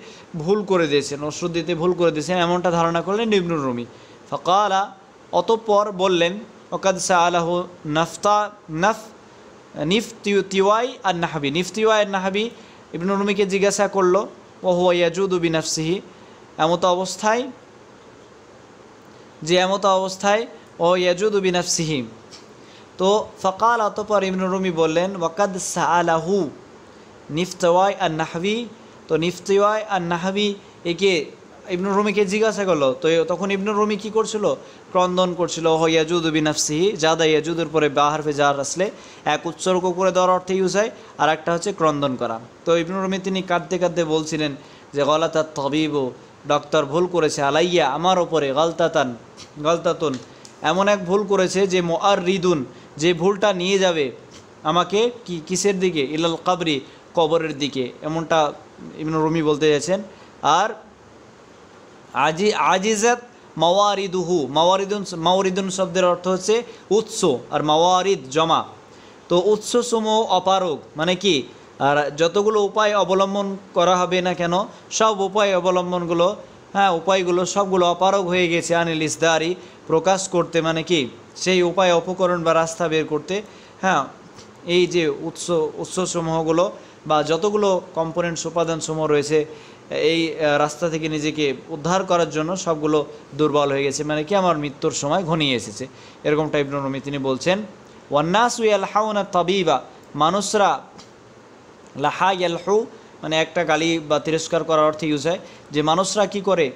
ভুল করে দিয়েছেন ওষুধ দিতে ভুল করে দিয়েছেন এমনটা ধারণা করলেন ইবনুর রুমি ফকালা অতঃপর বললেন ওকাদ সা আলাহ নাফতা নাফ তিওয়াই আর নাহাবি নিফতিওয়াই আর নাহাবি ইবনুর রুমিকে জিজ্ঞাসা করলো ইয়াজুদ ইয়াজুদু বিনাফসিহি এমত অবস্থায় যে এমত অবস্থায় ও ইয়াজুদ বিনাফসিহিম তো ফকাল অতপর ইমনুরুমি বললেন ওয়াকাদ সাহু নিফতওয়াই আর নাহবি তো নিফতওয়াই আর নাহবি একে ইবনুর রুমিকে জিজ্ঞাসা করলো তো তখন ইবনুর রুমি কী করছিল ক্রন্দন করছিল হ ইয়াজুদ বিনাফসিহি জাদা ইয়াজুদের পরে বাহার যার আসলে এক উৎসর্গ করে দেওয়ার অর্থে ইউজ হয় আর একটা হচ্ছে ক্রন্দন করা তো ইবনুর রুমি তিনি কাঁদতে কাঁদতে বলছিলেন যে তার তবিব ডক্টর ভুল করেছে আলাইয়া আমার ওপরে গলতাতান গলতাতুন এমন এক ভুল করেছে যে মো আর রিদুন যে ভুলটা নিয়ে যাবে আমাকে কি কিসের দিকে ইলাল কাবরি কবরের দিকে এমনটা ইমন রুমি বলতে যাচ্ছেন আর আজি আজিজাত মাওয়ারিদুহু মাওয়ারিদুন মাওয়ারিদুন শব্দের অর্থ হচ্ছে উৎস আর মাওয়ারিদ জমা তো সমূহ অপারক মানে কি আর যতগুলো উপায় অবলম্বন করা হবে না কেন সব উপায় অবলম্বনগুলো হ্যাঁ উপায়গুলো সবগুলো অপারগ হয়ে গেছে আনিল ইসদারি প্রকাশ করতে মানে কি সেই উপায় অপকরণ বা রাস্তা বের করতে হ্যাঁ এই যে উৎস উৎসসমূহগুলো বা যতগুলো কম্পোনেন্টস উপাদানসমূহ রয়েছে এই রাস্তা থেকে নিজেকে উদ্ধার করার জন্য সবগুলো দুর্বল হয়ে গেছে মানে কি আমার মৃত্যুর সময় ঘনিয়ে এসেছে এরকম টাইপ নমি তিনি বলছেন ওয়ান্নাস আল হাউনা তবিবা মানুষরা লাহা ইয়ালহু মানে একটা গালি বা তিরস্কার করার অর্থে ইউজ হয় যে মানুষরা কি করে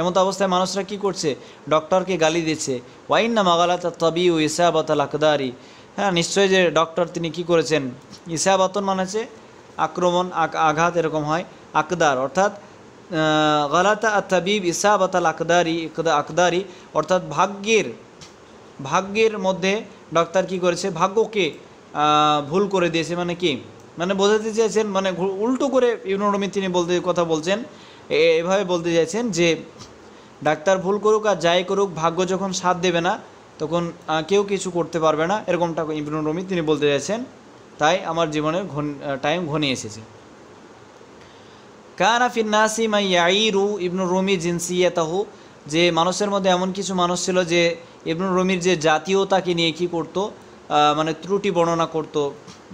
এমন অবস্থায় মানুষরা কি করছে ডক্টরকে গালি দিচ্ছে ওয়াইন না মাগালা তা তবি ও ইসাবাতাল আকদারি হ্যাঁ নিশ্চয়ই যে ডক্টর তিনি কি করেছেন ইসাবাতন মানে হচ্ছে আক্রমণ আঘাত এরকম হয় আকদার অর্থাৎ গালাতা আতাবিব ইসাবাতাল আকদারি আকদারি অর্থাৎ ভাগ্যের ভাগ্যের মধ্যে ডক্টর কি করেছে ভাগ্যকে ভুল করে দিয়েছে মানে কি মানে বোঝাতে চাইছেন মানে উল্টো করে ইউনোনমি তিনি বলতে কথা বলছেন এভাবে বলতে চাইছেন যে ডাক্তার ভুল করুক আর যাই করুক ভাগ্য যখন সাথ দেবে না তখন কেউ কিছু করতে পারবে না এরকমটা ইউনোনমি তিনি বলতে চাইছেন তাই আমার জীবনের ঘন টাইম ঘনিয়ে এসেছে কানা ফিন্নাসি মাইয়াইরু ইবনু রুমি এতাহু যে মানুষের মধ্যে এমন কিছু মানুষ ছিল যে ইবনুর রুমির যে জাতীয়তাকে নিয়ে কি করতো মানে ত্রুটি বর্ণনা করতো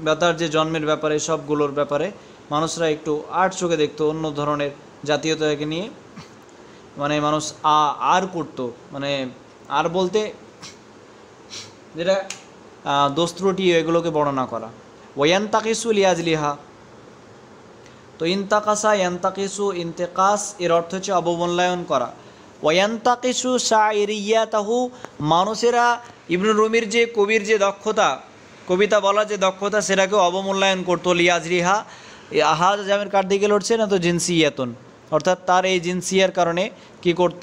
বা তার যে জন্মের ব্যাপারে সবগুলোর ব্যাপারে মানুষরা একটু আট চোখে দেখতো অন্য ধরনের জাতীয়তাকে নিয়ে মানে মানুষ আ আর করতো মানে আর বলতে যেটা দোস্ত্রুটি এগুলোকে বর্ণনা করা ওয়ান তাকিসু লিহা তো ইন্তাকাসা ইয়ান্তাকিসু ইন্তেকাস এর অর্থ হচ্ছে অবমূল্যায়ন করা ওয়ান্তাকিসু ইয়া তাহু মানুষেরা ইবনুর রুমির যে কবির যে দক্ষতা কবিতা বলার যে দক্ষতা সেটাকে অবমূল্যায়ন করতো লিয়াজ রিহা আহা জামের কার দিকে লড়ছে না তো জিনসিয়াতন অর্থাৎ তার এই জিনসিয়ার কারণে কি করত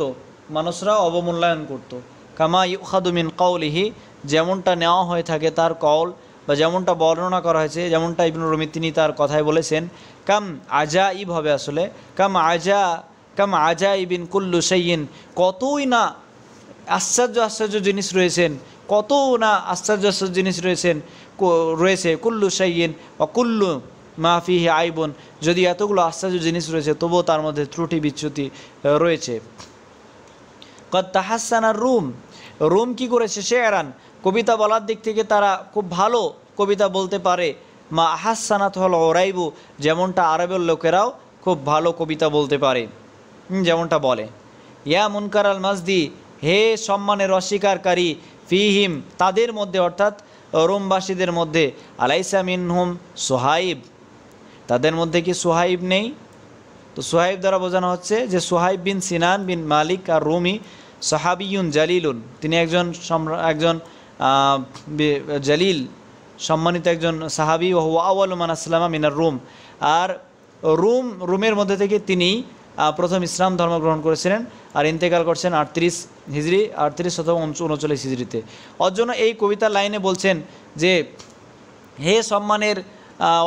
মানুষরা অবমূল্যায়ন করত। কামা ইউখাদুমিন কৌলিহি যেমনটা নেওয়া হয়ে থাকে তার কল বা যেমনটা বর্ণনা করা হয়েছে যেমনটা ইবন রমি তিনি তার কথায় বলেছেন কাম আজা ইব হবে আসলে কাম আজা কাম আজা ইবিন কুল্লু সাইন কতই না আশ্চর্য আশ্চর্য জিনিস রয়েছেন কত না আশ্চর্য আশ্চর্য জিনিস রয়েছেন রয়েছে কুল্লু সাইয়েন অকুল্লু মাহফিহি আইবন যদি এতগুলো আশ্চর্য জিনিস রয়েছে তবুও তার মধ্যে ত্রুটি বিচ্যুতি রয়েছে কদ তাহাসানার রুম রুম কি করেছে সে এরান কবিতা বলার দিক থেকে তারা খুব ভালো কবিতা বলতে পারে মা আহাসানাত হল ওরাইবু যেমনটা আরবের লোকেরাও খুব ভালো কবিতা বলতে পারে যেমনটা বলে ইয়া মুনকার আল মাসদি হে সম্মানের অস্বীকারকারী ফিহিম তাদের মধ্যে অর্থাৎ রোমবাসীদের মধ্যে আলাইসা মিনহুম সোহাইব তাদের মধ্যে কি সোহাইব নেই তো সোহাইব দ্বারা বোঝানো হচ্ছে যে সোহাইব বিন সিনান বিন মালিক আর রুমি সাহাবিউন জালিলুন তিনি একজন একজন জালিল সম্মানিত একজন সাহাবি ওহু আউআলমান আসলামা মিনার রুম আর রুম রুমের মধ্যে থেকে তিনি প্রথম ইসলাম ধর্ম গ্রহণ করেছিলেন আর ইন্তেকাল করছেন আটত্রিশ হিজড়ি আটত্রিশ অথবা উনচল্লিশ হিজড়িতে অর্জন্য এই কবিতা লাইনে বলছেন যে হে সম্মানের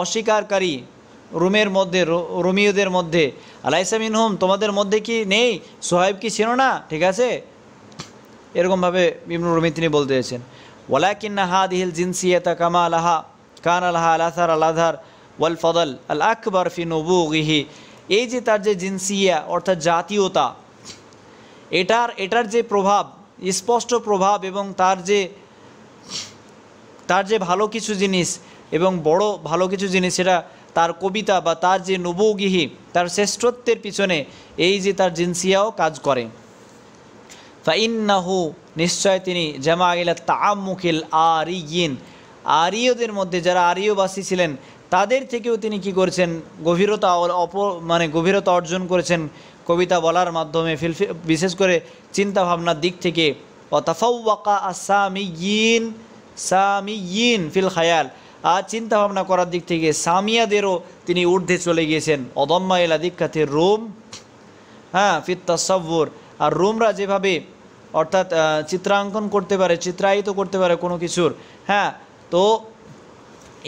অস্বীকারী রোমের মধ্যে রোমিওদের মধ্যে আলাইসামিন হোম তোমাদের মধ্যে কি নেই সোহেব কি ছিল না ঠিক আছে এরকমভাবে ইবনু রুমি তিনি বলতে চেয়েছেন ওয়ালাকিন্না হাদ হিল জিনসিয়া কামা আলাহা কান আলাহা আলাহার আলাধার ওয়াল ফদল আল আকবর ফি নবু গিহি এই যে তার যে জিনসিয়া অর্থাৎ জাতীয়তা এটার এটার যে প্রভাব স্পষ্ট প্রভাব এবং তার যে তার যে ভালো কিছু জিনিস এবং বড় ভালো কিছু জিনিস সেটা তার কবিতা বা তার যে নবগৃহী তার শ্রেষ্ঠত্বের পিছনে এই যে তার জিনসিয়াও কাজ করে ফাইন্নাহু নিশ্চয় তিনি জামা মুখিল আর আরিয়িন আরিয়দের মধ্যে যারা আরিয়বাসী ছিলেন তাদের থেকেও তিনি কি করছেন গভীরতা অপ মানে গভীরতা অর্জন করেছেন কবিতা বলার মাধ্যমে ফিলফি বিশেষ করে চিন্তাভাবনার দিক থেকে অতাফাউকা আসামিয়িন সামিয়িন ফিল খায়াল আর চিন্তাভাবনা করার দিক থেকে সামিয়াদেরও তিনি ঊর্ধ্বে চলে গিয়েছেন অদম্মা এলা দীক্ষাতে রোম হ্যাঁ ফিত তাসব্বর আর রোমরা যেভাবে অর্থাৎ চিত্রাঙ্কন করতে পারে চিত্রায়িত করতে পারে কোনো কিছুর হ্যাঁ তো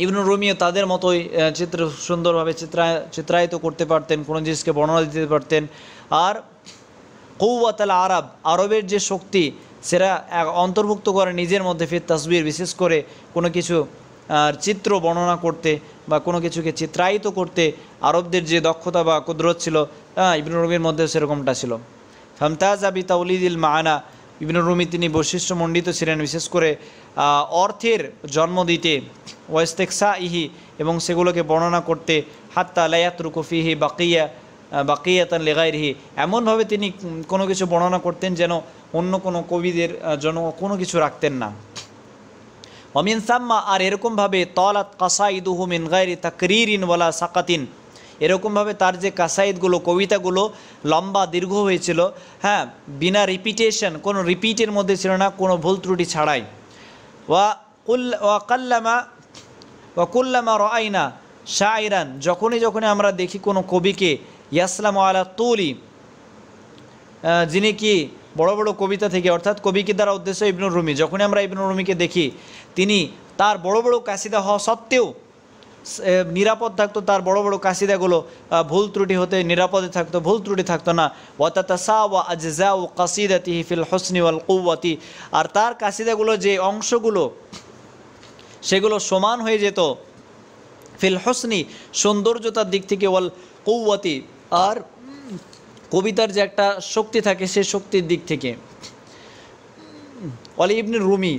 ইবনু রুমিও তাদের মতোই চিত্র সুন্দরভাবে চিত্রা চিত্রায়িত করতে পারতেন কোনো জিনিসকে বর্ণনা দিতে পারতেন আর কৌয়াতাল আরব আরবের যে শক্তি সেটা অন্তর্ভুক্ত করে নিজের মধ্যে ফির তাসবির বিশেষ করে কোনো কিছু আর চিত্র বর্ণনা করতে বা কোনো কিছুকে চিত্রায়িত করতে আরবদের যে দক্ষতা বা কুদরত ছিল ইবনু রুমির মধ্যে সেরকমটা ছিল ফমতাজ আবি তাউলিদিল মায়ানা ইবনু রুমি তিনি বৈশিষ্ট্যমণ্ডিত ছিলেন বিশেষ করে অর্থের জন্ম দিতে ওয়েস্তেকসা ইহি এবং সেগুলোকে বর্ণনা করতে হাত্তা আলায়াত রুকুফিহি বাকিয়া বাকিয়াতান লেগাইরহি এমনভাবে তিনি কোনো কিছু বর্ণনা করতেন যেন অন্য কোনো কবিদের জন্য কোনো কিছু রাখতেন না অমিন সাম্মা আর এরকমভাবে তলাত কাসাইদ হুমিন গাইরি তাকরিরিন ওয়ালা সাকাতিন এরকমভাবে তার যে কাসাইদগুলো কবিতাগুলো লম্বা দীর্ঘ হয়েছিল হ্যাঁ বিনা রিপিটেশন কোনো রিপিটের মধ্যে ছিল না কোনো ভুল ত্রুটি ছাড়াই ওয়া কুল ওয়া কাল্লামা অকুল্লামা রআইনা শাহরান যখনই যখনই আমরা দেখি কোনো কবিকে ইয়াসলাম আলা তুলি যিনি কি বড় বড় কবিতা থেকে অর্থাৎ কবিকে দ্বারা উদ্দেশ্য ইবনুর রুমি যখনই আমরা ইবনুর রুমিকে দেখি তিনি তার বড় বড় কাশিদা হওয়া সত্ত্বেও নিরাপদ থাকতো তার বড় বড় কাশিদাগুলো ভুল ত্রুটি হতে নিরাপদে থাকতো ভুল ত্রুটি থাকতো না সা ওয়া আজজা ও কাসিদা তিহিফিল হোসনি ওয়াল কৌয়াতি আর তার কাশিদাগুলো যে অংশগুলো সেগুলো সমান হয়ে যেত ফিল হসনি সৌন্দর্যতার দিক থেকে ওয়াল কৌয়াতি আর কবিতার যে একটা শক্তি থাকে সে শক্তির দিক থেকে অলি ইবনে রুমি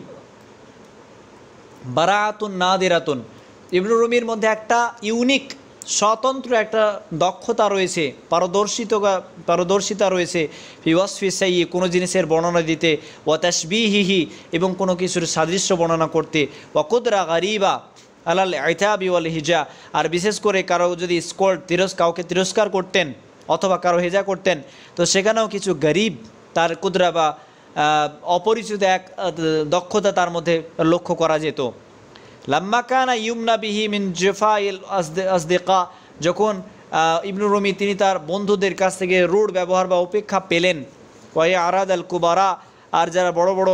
বারাতুন না দেরাতুন ইবনুর রুমির মধ্যে একটা ইউনিক স্বতন্ত্র একটা দক্ষতা রয়েছে পারদর্শিত পারদর্শিতা রয়েছে ফিওয়াসফি সাইয়ে কোনো জিনিসের বর্ণনা দিতে ওয়াতাসবিহিহি এবং কোনো কিছুর সাদৃশ্য বর্ণনা করতে অকুদরা গারিবা আলাল আইতাবি ওয়াল হিজা আর বিশেষ করে কারো যদি স্কোল তিরস কাউকে তিরস্কার করতেন অথবা কারো হেজা করতেন তো সেখানেও কিছু গরিব তার কুদরা বা অপরিচিত এক দক্ষতা তার মধ্যে লক্ষ্য করা যেত লাম্মাকানা ইউমনা বিহি মিন ইল আসদেকা যখন ইবনুর রমি তিনি তার বন্ধুদের কাছ থেকে রুড ব্যবহার বা উপেক্ষা পেলেন ওয়াই আরাদ আল কুবারা আর যারা বড় বড়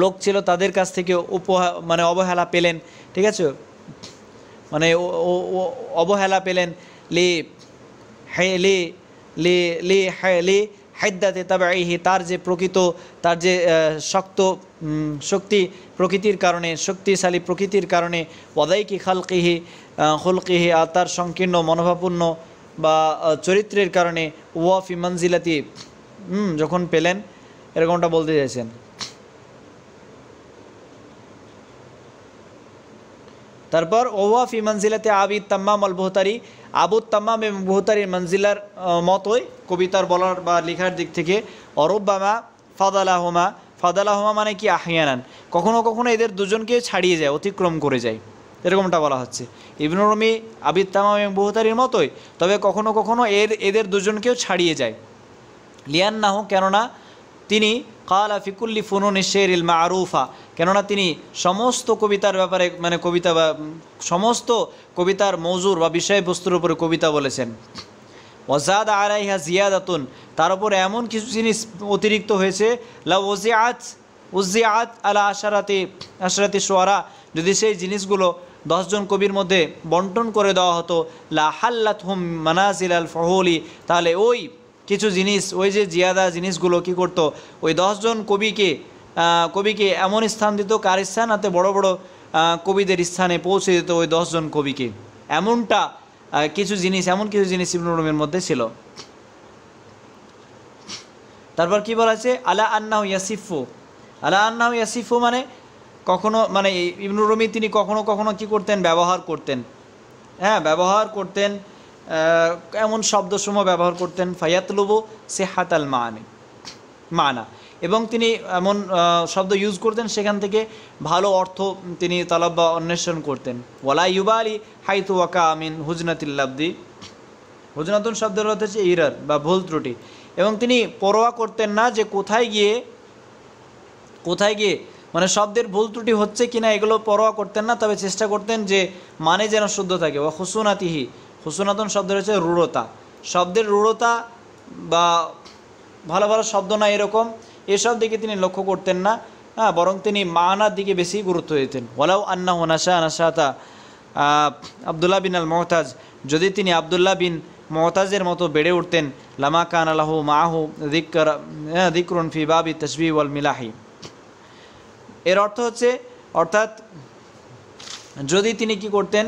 লোক ছিল তাদের কাছ থেকে উপহা মানে অবহেলা পেলেন ঠিক আছে মানে অবহেলা পেলেন লি হে লি লি লি হে লি তবে এই তার যে প্রকৃত তার যে শক্ত শক্তি প্রকৃতির কারণে শক্তিশালী প্রকৃতির কারণে ওদাইকি খালকিহি হলকিহি আর তার সংকীর্ণ মনোভাবপূর্ণ বা চরিত্রের কারণে ওয়াফি মঞ্জিলাতি যখন পেলেন এরকমটা বলতে চাইছেন তারপর ওয়া ফি মঞ্জিলাতে আবি তাম্মাম আল বহুতারি আবু তাম্মাম এবং বহুতারির মঞ্জিলার মতোই কবিতার বলার বা লেখার দিক থেকে অরব্বামা ফাদালাহমা ফাদালাহমা মানে কি আহিয়ানান কখনো কখনো এদের দুজনকে ছাড়িয়ে যায় অতিক্রম করে যায় এরকমটা বলা হচ্ছে ইবনু রমি আবিদ তামাম এবং বহুতারির মতোই তবে কখনো কখনো এর এদের দুজনকেও ছাড়িয়ে যায় লিয়ান নাহ কেননা তিনি কালা ফিকুল্লি ফুনুন শের ইল মারুফা কেননা তিনি সমস্ত কবিতার ব্যাপারে মানে কবিতা বা সমস্ত কবিতার মৌজুর বা বিষয়বস্তুর উপরে কবিতা বলেছেন ওজাদ আলাইহা জিয়াদাতুন তার উপরে এমন কিছু জিনিস অতিরিক্ত হয়েছে লা ওজিয়াত উজিয়াত আলা আশারাতি আশারাতি সোয়ারা যদি সেই জিনিসগুলো দশজন কবির মধ্যে বন্টন করে দেওয়া হতো লা হাল্লাত হুম মানাজিল আল ফহলি তাহলে ওই কিছু জিনিস ওই যে জিয়াদা জিনিসগুলো কি করত ওই দশজন কবিকে কবিকে এমন স্থান দিত কার স্থান হাতে বড় বড় কবিদের স্থানে পৌঁছে দিত ওই দশজন কবিকে এমনটা কিছু জিনিস এমন কিছু জিনিস ইবনুরমের মধ্যে ছিল তারপর কি বলা আছে আলা আন্নাহ ইয়াসিফু আলা আন্নাহ ইয়াসিফু মানে কখনো মানে ইবনুরমি তিনি কখনো কখনো কি করতেন ব্যবহার করতেন হ্যাঁ ব্যবহার করতেন এমন শব্দসমূহ ব্যবহার করতেন সে সেহাতাল মানে মানা এবং তিনি এমন শব্দ ইউজ করতেন সেখান থেকে ভালো অর্থ তিনি তলব বা অন্বেষণ করতেন ওয়ালা ইউবালি হাইতু ওয়াকা আমিন হুজনাতিল্লাব্দি হুজনাতুন শব্দের অর্থ হচ্ছে ইরার বা ভুল ত্রুটি এবং তিনি পরোয়া করতেন না যে কোথায় গিয়ে কোথায় গিয়ে মানে শব্দের ভুল ত্রুটি হচ্ছে কিনা এগুলো পরোয়া করতেন না তবে চেষ্টা করতেন যে মানে যেন শুদ্ধ থাকে বা হুসুনাতিহি হুসনাতন শব্দ রয়েছে রূঢ়তা শব্দের রূঢ়তা বা ভালো ভালো শব্দ না এরকম এসব দিকে তিনি লক্ষ্য করতেন না হ্যাঁ বরং তিনি মানার দিকে বেশি গুরুত্ব দিতেন ওলাও আন্না হোনাশা আনাশাহতা আবদুল্লাহ বিন আল মহতাজ যদি তিনি আবদুল্লাহ বিন মহতাজের মতো বেড়ে উঠতেন লামা কান আলাহ মাহু দিক দিকরুন হ্যাঁ, ফি বাবি তসবি ওয়াল মিলাহি এর অর্থ হচ্ছে অর্থাৎ যদি তিনি কি করতেন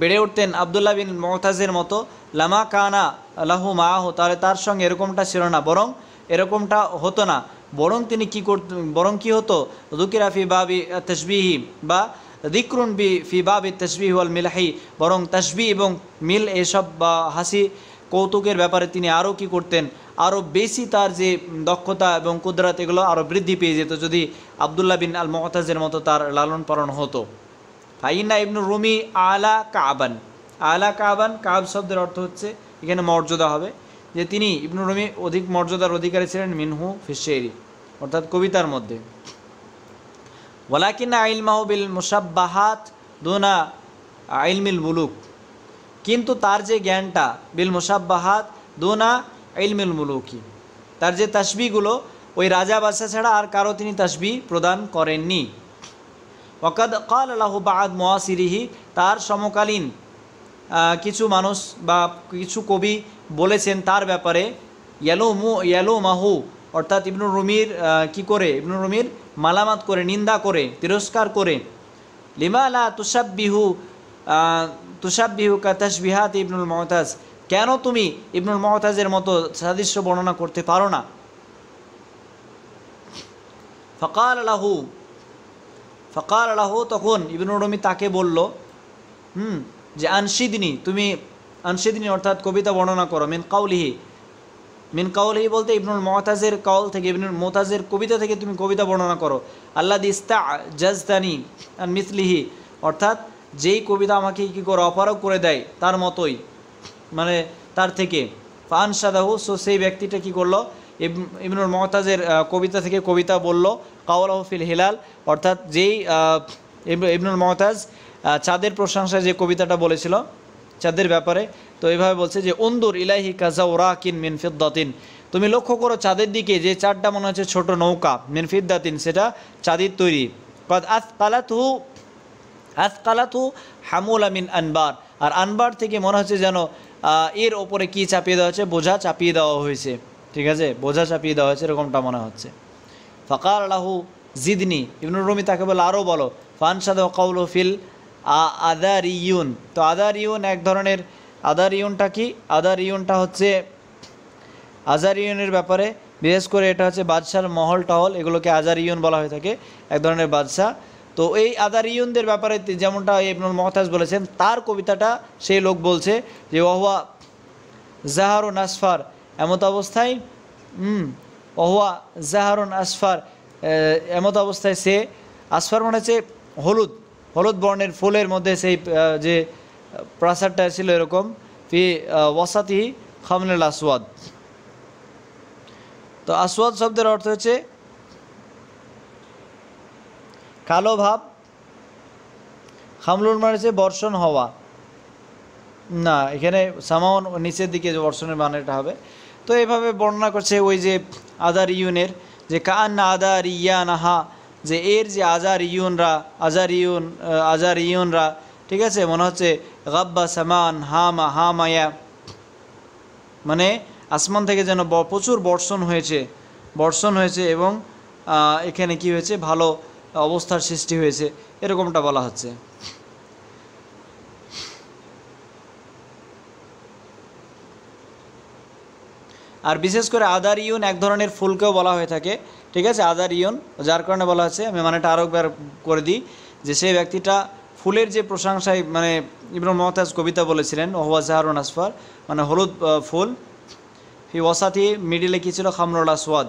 বেড়ে উঠতেন আবদুল্লাহ বিন মহতাজের মতো লামা কানা লাহু মাহ তাহলে তার সঙ্গে এরকমটা ছিল না বরং এরকমটা হতো না বরং তিনি কি করত বরং কি হতো দুকিরাফি বাবি তসবিহি বা দিকরুন বি ফি বাবি তসবিহ আল মিলাহি বরং তসবি এবং মিল এসব বা হাসি কৌতুকের ব্যাপারে তিনি আরও কি করতেন আরও বেশি তার যে দক্ষতা এবং কুদরাত এগুলো আরও বৃদ্ধি পেয়ে যেত যদি আবদুল্লাহ বিন আল মহতাজের মতো তার লালন পালন হতো ফাইনা ইবনু রুমি আলা কাবান আলা কাবান কাব শব্দের অর্থ হচ্ছে এখানে মর্যাদা হবে যে তিনি ইবনু রুমি অধিক মর্যাদার অধিকারী ছিলেন মিনহু ফিসেরি অর্থাৎ কবিতার মধ্যে ওয়ালাকিনা আইল মাহবিল মুসাব্বাহাত দোনা মিল মুলুক কিন্তু তার যে জ্ঞানটা বিল মুসাব্বাহাত দোনা মিল মুলুকি তার যে তাসবিগুলো ওই রাজা বাসা ছাড়া আর কারো তিনি তাসবি প্রদান করেননি ওকাদ কাল আল্লাহ বাদ মোয়াসিরিহি তার সমকালীন কিছু মানুষ বা কিছু কবি বলেছেন তার ব্যাপারে ইয়ালো মু ইয়ালো মাহু অর্থাৎ ইবনুর রুমির কি করে ইবনুর রুমির মালামাত করে নিন্দা করে তিরস্কার করে লিমালা বিহু কাতাস কাতাসবিহাত ইবনুল মহতাজ কেন তুমি ইবনুল মহতাজের মতো সাদৃশ্য বর্ণনা করতে পারো না ফকাল আলাহু ফকার আলাহ তখন ইবনুর রমি তাকে বলল হুম যে আনসিদিনী তুমি আনসিদিনী অর্থাৎ কবিতা বর্ণনা করো মিন কাউলিহি মিন কাউলিহি বলতে ইবনুল মতাজের কাউল থেকে ইবনুল মোতাজের কবিতা থেকে তুমি কবিতা বর্ণনা করো আল্লাহ দিস্তা জাজদানি আর মিসলিহি অর্থাৎ যেই কবিতা আমাকে কী করে অপারগ করে দেয় তার মতোই মানে তার থেকে ফান সাদাহু সো সেই ব্যক্তিটা কী করলো ইমনুর মমতাজের কবিতা থেকে কবিতা বলল কাওয়ালাহ ফিল হিলাল অর্থাৎ যেই ইমনুর মমতাজ চাঁদের প্রশংসায় যে কবিতাটা বলেছিল চাঁদের ব্যাপারে তো এইভাবে বলছে যে অন্দুর ইলাহি কাজাউরাকিন মিনফিদ্দিন তুমি লক্ষ্য করো চাঁদের দিকে যে চারটা মনে হচ্ছে ছোট নৌকা মিনফিদ্দিন সেটা চাঁদের তৈরি আজ আজকালাতু আজকালাতু হামুলা মিন আনবার আর আনবার থেকে মনে হচ্ছে যেন এর ওপরে কি চাপিয়ে দেওয়া হয়েছে বোঝা চাপিয়ে দেওয়া হয়েছে ঠিক আছে বোঝা চাপিয়ে দেওয়া হয়েছে এরকমটা মনে হচ্ছে ফাকার আল্লাহু জিদনি ইবনুর রুমি তাকে বলে আরও বলো ফানসাদ কৌল ফিল আদার ইউন তো আদার ইউন এক ধরনের আদার ইউনটা কি আদার ইউনটা হচ্ছে আজার ইউনের ব্যাপারে বিশেষ করে এটা হচ্ছে বাদশার মহল টহল এগুলোকে আজার ইউন বলা হয়ে থাকে এক ধরনের বাদশাহ তো এই আদার ইউনদের ব্যাপারে যেমনটা ইবনুল মহতাজ বলেছেন তার কবিতাটা সেই লোক বলছে যে ওহা জাহারু নাসফার এমত অবস্থায় অহুয়া জাহারুন আসফার এমত অবস্থায় সে আসফার মানে হচ্ছে হলুদ হলুদ বর্ণের ফুলের মধ্যে সেই যে প্রাসাদটা ছিল এরকম ফি ওয়াসাতি খামনুল আসওয়াদ তো আসওয়াদ শব্দের অর্থ হচ্ছে কালো ভাব খামলুর মানে হচ্ছে বর্ষণ হওয়া না এখানে সামাওয়ান নিচের দিকে বর্ষণের মানেটা হবে তো এভাবে বর্ণনা করছে ওই যে আদার ইউনের যে কান আদার ইয়ানাহা যে এর যে আজার ইউনরা আজার ইউন আজার ইউনরা ঠিক আছে মনে হচ্ছে গাব্বা সামান হামা হামায়া মানে আসমান থেকে যেন প্রচুর বর্ষণ হয়েছে বর্ষণ হয়েছে এবং এখানে কি হয়েছে ভালো অবস্থার সৃষ্টি হয়েছে এরকমটা বলা হচ্ছে আর বিশেষ করে আদার ইউন এক ধরনের ফুলকেও বলা হয়ে থাকে ঠিক আছে আদার ইউন যার কারণে বলা হয়েছে আমি মানেটা আরও একবার করে দিই যে সেই ব্যক্তিটা ফুলের যে প্রশংসায় মানে ইব্রাহিম মহতাজ কবিতা বলেছিলেন ওহওয়া জাহারুন আসফার মানে হলুদ ফুল ফি ওয়াসাথি মিডিলে কী ছিল খামরোলা সোয়াদ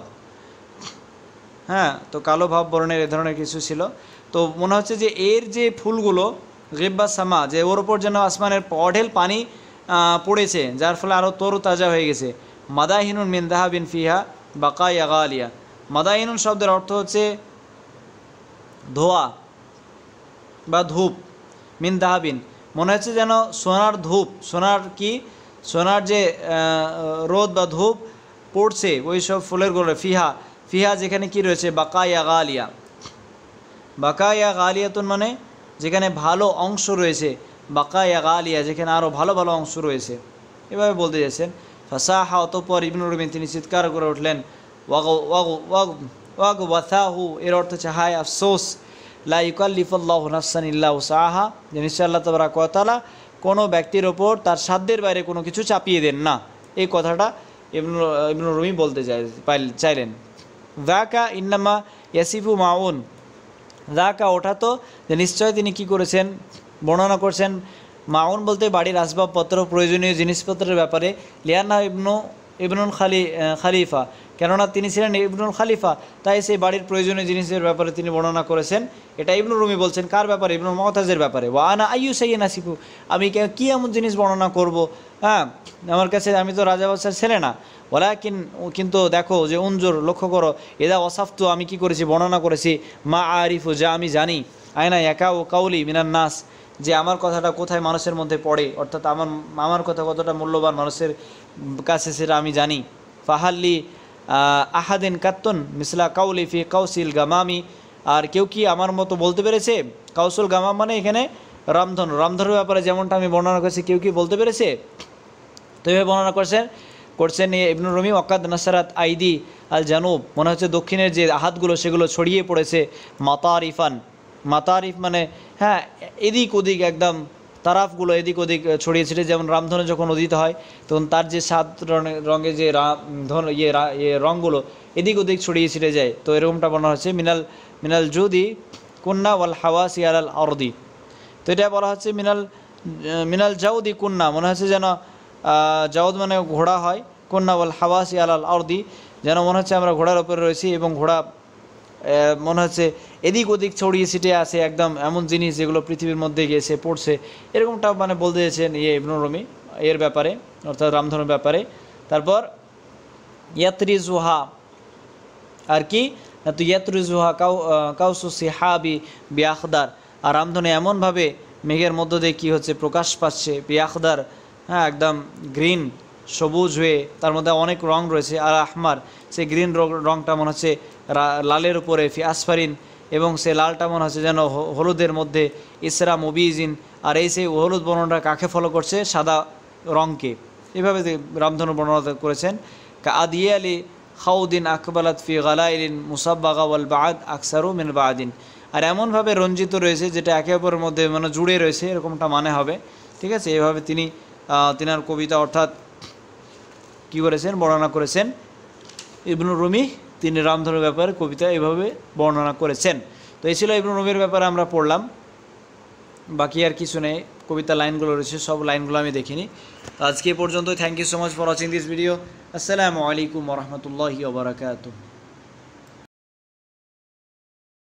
হ্যাঁ তো কালো ভাব বর্ণের এ ধরনের কিছু ছিল তো মনে হচ্ছে যে এর যে ফুলগুলো গিব্বা সামা যে ওর ওপর যেন আসমানের অঢেল পানি পড়েছে যার ফলে আরও তরু তাজা হয়ে গেছে মাদাহিনুন মিন্দাহা বিন ফিহা বাকা ইয়াগালিয়া মাদাহিনুন শব্দের অর্থ হচ্ছে ধোয়া বা ধূপ মিন দাহাবিন মনে হচ্ছে যেন সোনার ধূপ সোনার কি সোনার যে রোদ বা ধূপ পড়ছে ওই সব ফুলের গোলে ফিহা ফিহা যেখানে কি রয়েছে বাকায়া গালিয়া বাকায়া গালিয়াতুন মানে যেখানে ভালো অংশ রয়েছে বাকায়া গালিয়া যেখানে আরও ভালো ভালো অংশ রয়েছে এভাবে বলতে চাইছেন ফাসাহা অতপর ইবন রবিন তিনি চিৎকার করে উঠলেন ওয়াগ ওয়াথাহু এর অর্থ হচ্ছে হায় আফসোস লাইকাল্লিফাল্লাহ নাফসান ইল্লাহ সাহা যে নিশ্চয় আল্লাহ তবরা কতালা কোনো ব্যক্তির ওপর তার সাধ্যের বাইরে কোনো কিছু চাপিয়ে দেন না এই কথাটা ইবন ইবন রবি বলতে চাই চাইলেন দাকা ইন্নামা ইয়াসিফু মাউন দাকা ওঠা তো যে নিশ্চয় তিনি কি করেছেন বর্ণনা করছেন মাউন বলতে বাড়ির আসবাবপত্র প্রয়োজনীয় জিনিসপত্রের ব্যাপারে লিয়ানা ইবনু ইবনুল খালি খালিফা কেননা তিনি ছিলেন ইবনুল খালিফা তাই সেই বাড়ির প্রয়োজনীয় জিনিসের ব্যাপারে তিনি বর্ণনা করেছেন এটা ইবনুল রুমি বলছেন কার ব্যাপারে ইবনুল মহতাজের ব্যাপারে ওয়া আনা আইউ সাইয়ে নাসিফু আমি কী এমন জিনিস বর্ণনা করব হ্যাঁ আমার কাছে আমি তো রাজা বাদশার ছেলে না ওলা কিন কিন্তু দেখো যে উঞ্জোর লক্ষ্য করো এদা অসাফতু আমি কি করেছি বর্ণনা করেছি মা আরিফু যা আমি জানি আয়না একা ও কাউলি মিনান্নাস নাস যে আমার কথাটা কোথায় মানুষের মধ্যে পড়ে অর্থাৎ আমার মামার কথা কতটা মূল্যবান মানুষের কাছে সেটা আমি জানি ফাহাল্লি আহাদিন কাত্তন মিসলা কাউলি ফি কাউসিল গামামি আর কেউ কি আমার মতো বলতে পেরেছে কাউসুল গামাম মানে এখানে রামধন রামধনের ব্যাপারে যেমনটা আমি বর্ণনা করেছি কেউ কি বলতে পেরেছে তো এভাবে বর্ণনা করছেন করছেন ইবনুর রমি ওকাদ নাসারাত আইদি আল জানুব মনে হচ্ছে দক্ষিণের যে হাতগুলো সেগুলো ছড়িয়ে পড়েছে মাতারিফান ইফ মানে হ্যাঁ এদিক ওদিক একদম তারাফগুলো এদিক ওদিক ছড়িয়ে ছিটিয়ে যেমন রামধনু যখন উদিত হয় তখন তার যে সাত রঙে যে রামধন ইয়ে ইয়ে রঙগুলো এদিক ওদিক ছড়িয়ে ছিটে যায় তো এরকমটা বলা হচ্ছে মিনাল মিনাল জুদি কন্যা ওয়াল হাওয়া সিয়ার আল অরদি তো এটা বলা হচ্ছে মিনাল মিনাল জাউদি কুন্না মনে হচ্ছে যেন জাউদ মানে ঘোড়া হয় কন্যা বল হাওয়াসি আল আরদি যেন মনে হচ্ছে আমরা ঘোড়ার ওপরে রয়েছি এবং ঘোড়া মনে হচ্ছে এদিক ওদিক ছড়িয়ে ছিটে আছে একদম এমন জিনিস যেগুলো পৃথিবীর মধ্যে গিয়েছে পড়ছে এরকমটা মানে বলতে চেয়েছেন ইয়ে ইবনুর এর ব্যাপারে অর্থাৎ রামধনুর ব্যাপারে তারপর ইয়াত্রিজুহা আর কি তো ইয়াত্রিজুহা কাউ কাউসু সিহাবি বিয়াখদার আর রামধনু এমনভাবে মেঘের মধ্য দিয়ে কী হচ্ছে প্রকাশ পাচ্ছে বিয়াখদার হ্যাঁ একদম গ্রিন সবুজ হয়ে তার মধ্যে অনেক রং রয়েছে আর আহমার সেই গ্রিন রংটা মনে হচ্ছে লালের উপরে ফিয়াসফারিন এবং সে লালটা মনে হচ্ছে যেন হলুদের মধ্যে ইসরা মুবিজিন আর এই সেই হলুদ বর্ণনাটা কাকে ফলো করছে সাদা রংকে এভাবে রামধনু বর্ণনা করেছেন কা আদিয়ে আলী খাউদ্দিন আকবালাত ফি গালাইলিন মুসাব্বাগা ওয়াল বাদ আকসারু মিন বাদিন আর এমনভাবে রঞ্জিত রয়েছে যেটা একে অপরের মধ্যে মানে জুড়ে রয়েছে এরকমটা মানে হবে ঠিক আছে এভাবে তিনি তিনার কবিতা অর্থাৎ কী করেছেন বর্ণনা করেছেন ইবনু রুমি তিনি রামধনুর ব্যাপারে কবিতা এভাবে বর্ণনা করেছেন তো এই ছিল ইবনু রুমির ব্যাপারে আমরা পড়লাম বাকি আর কিছু নেই কবিতা লাইনগুলো রয়েছে সব লাইনগুলো আমি দেখিনি আজকে পর্যন্ত thank you so much for watching this video আসসালামু আলাইকুম রহমতুল্লাহি ওবরাকাতুহ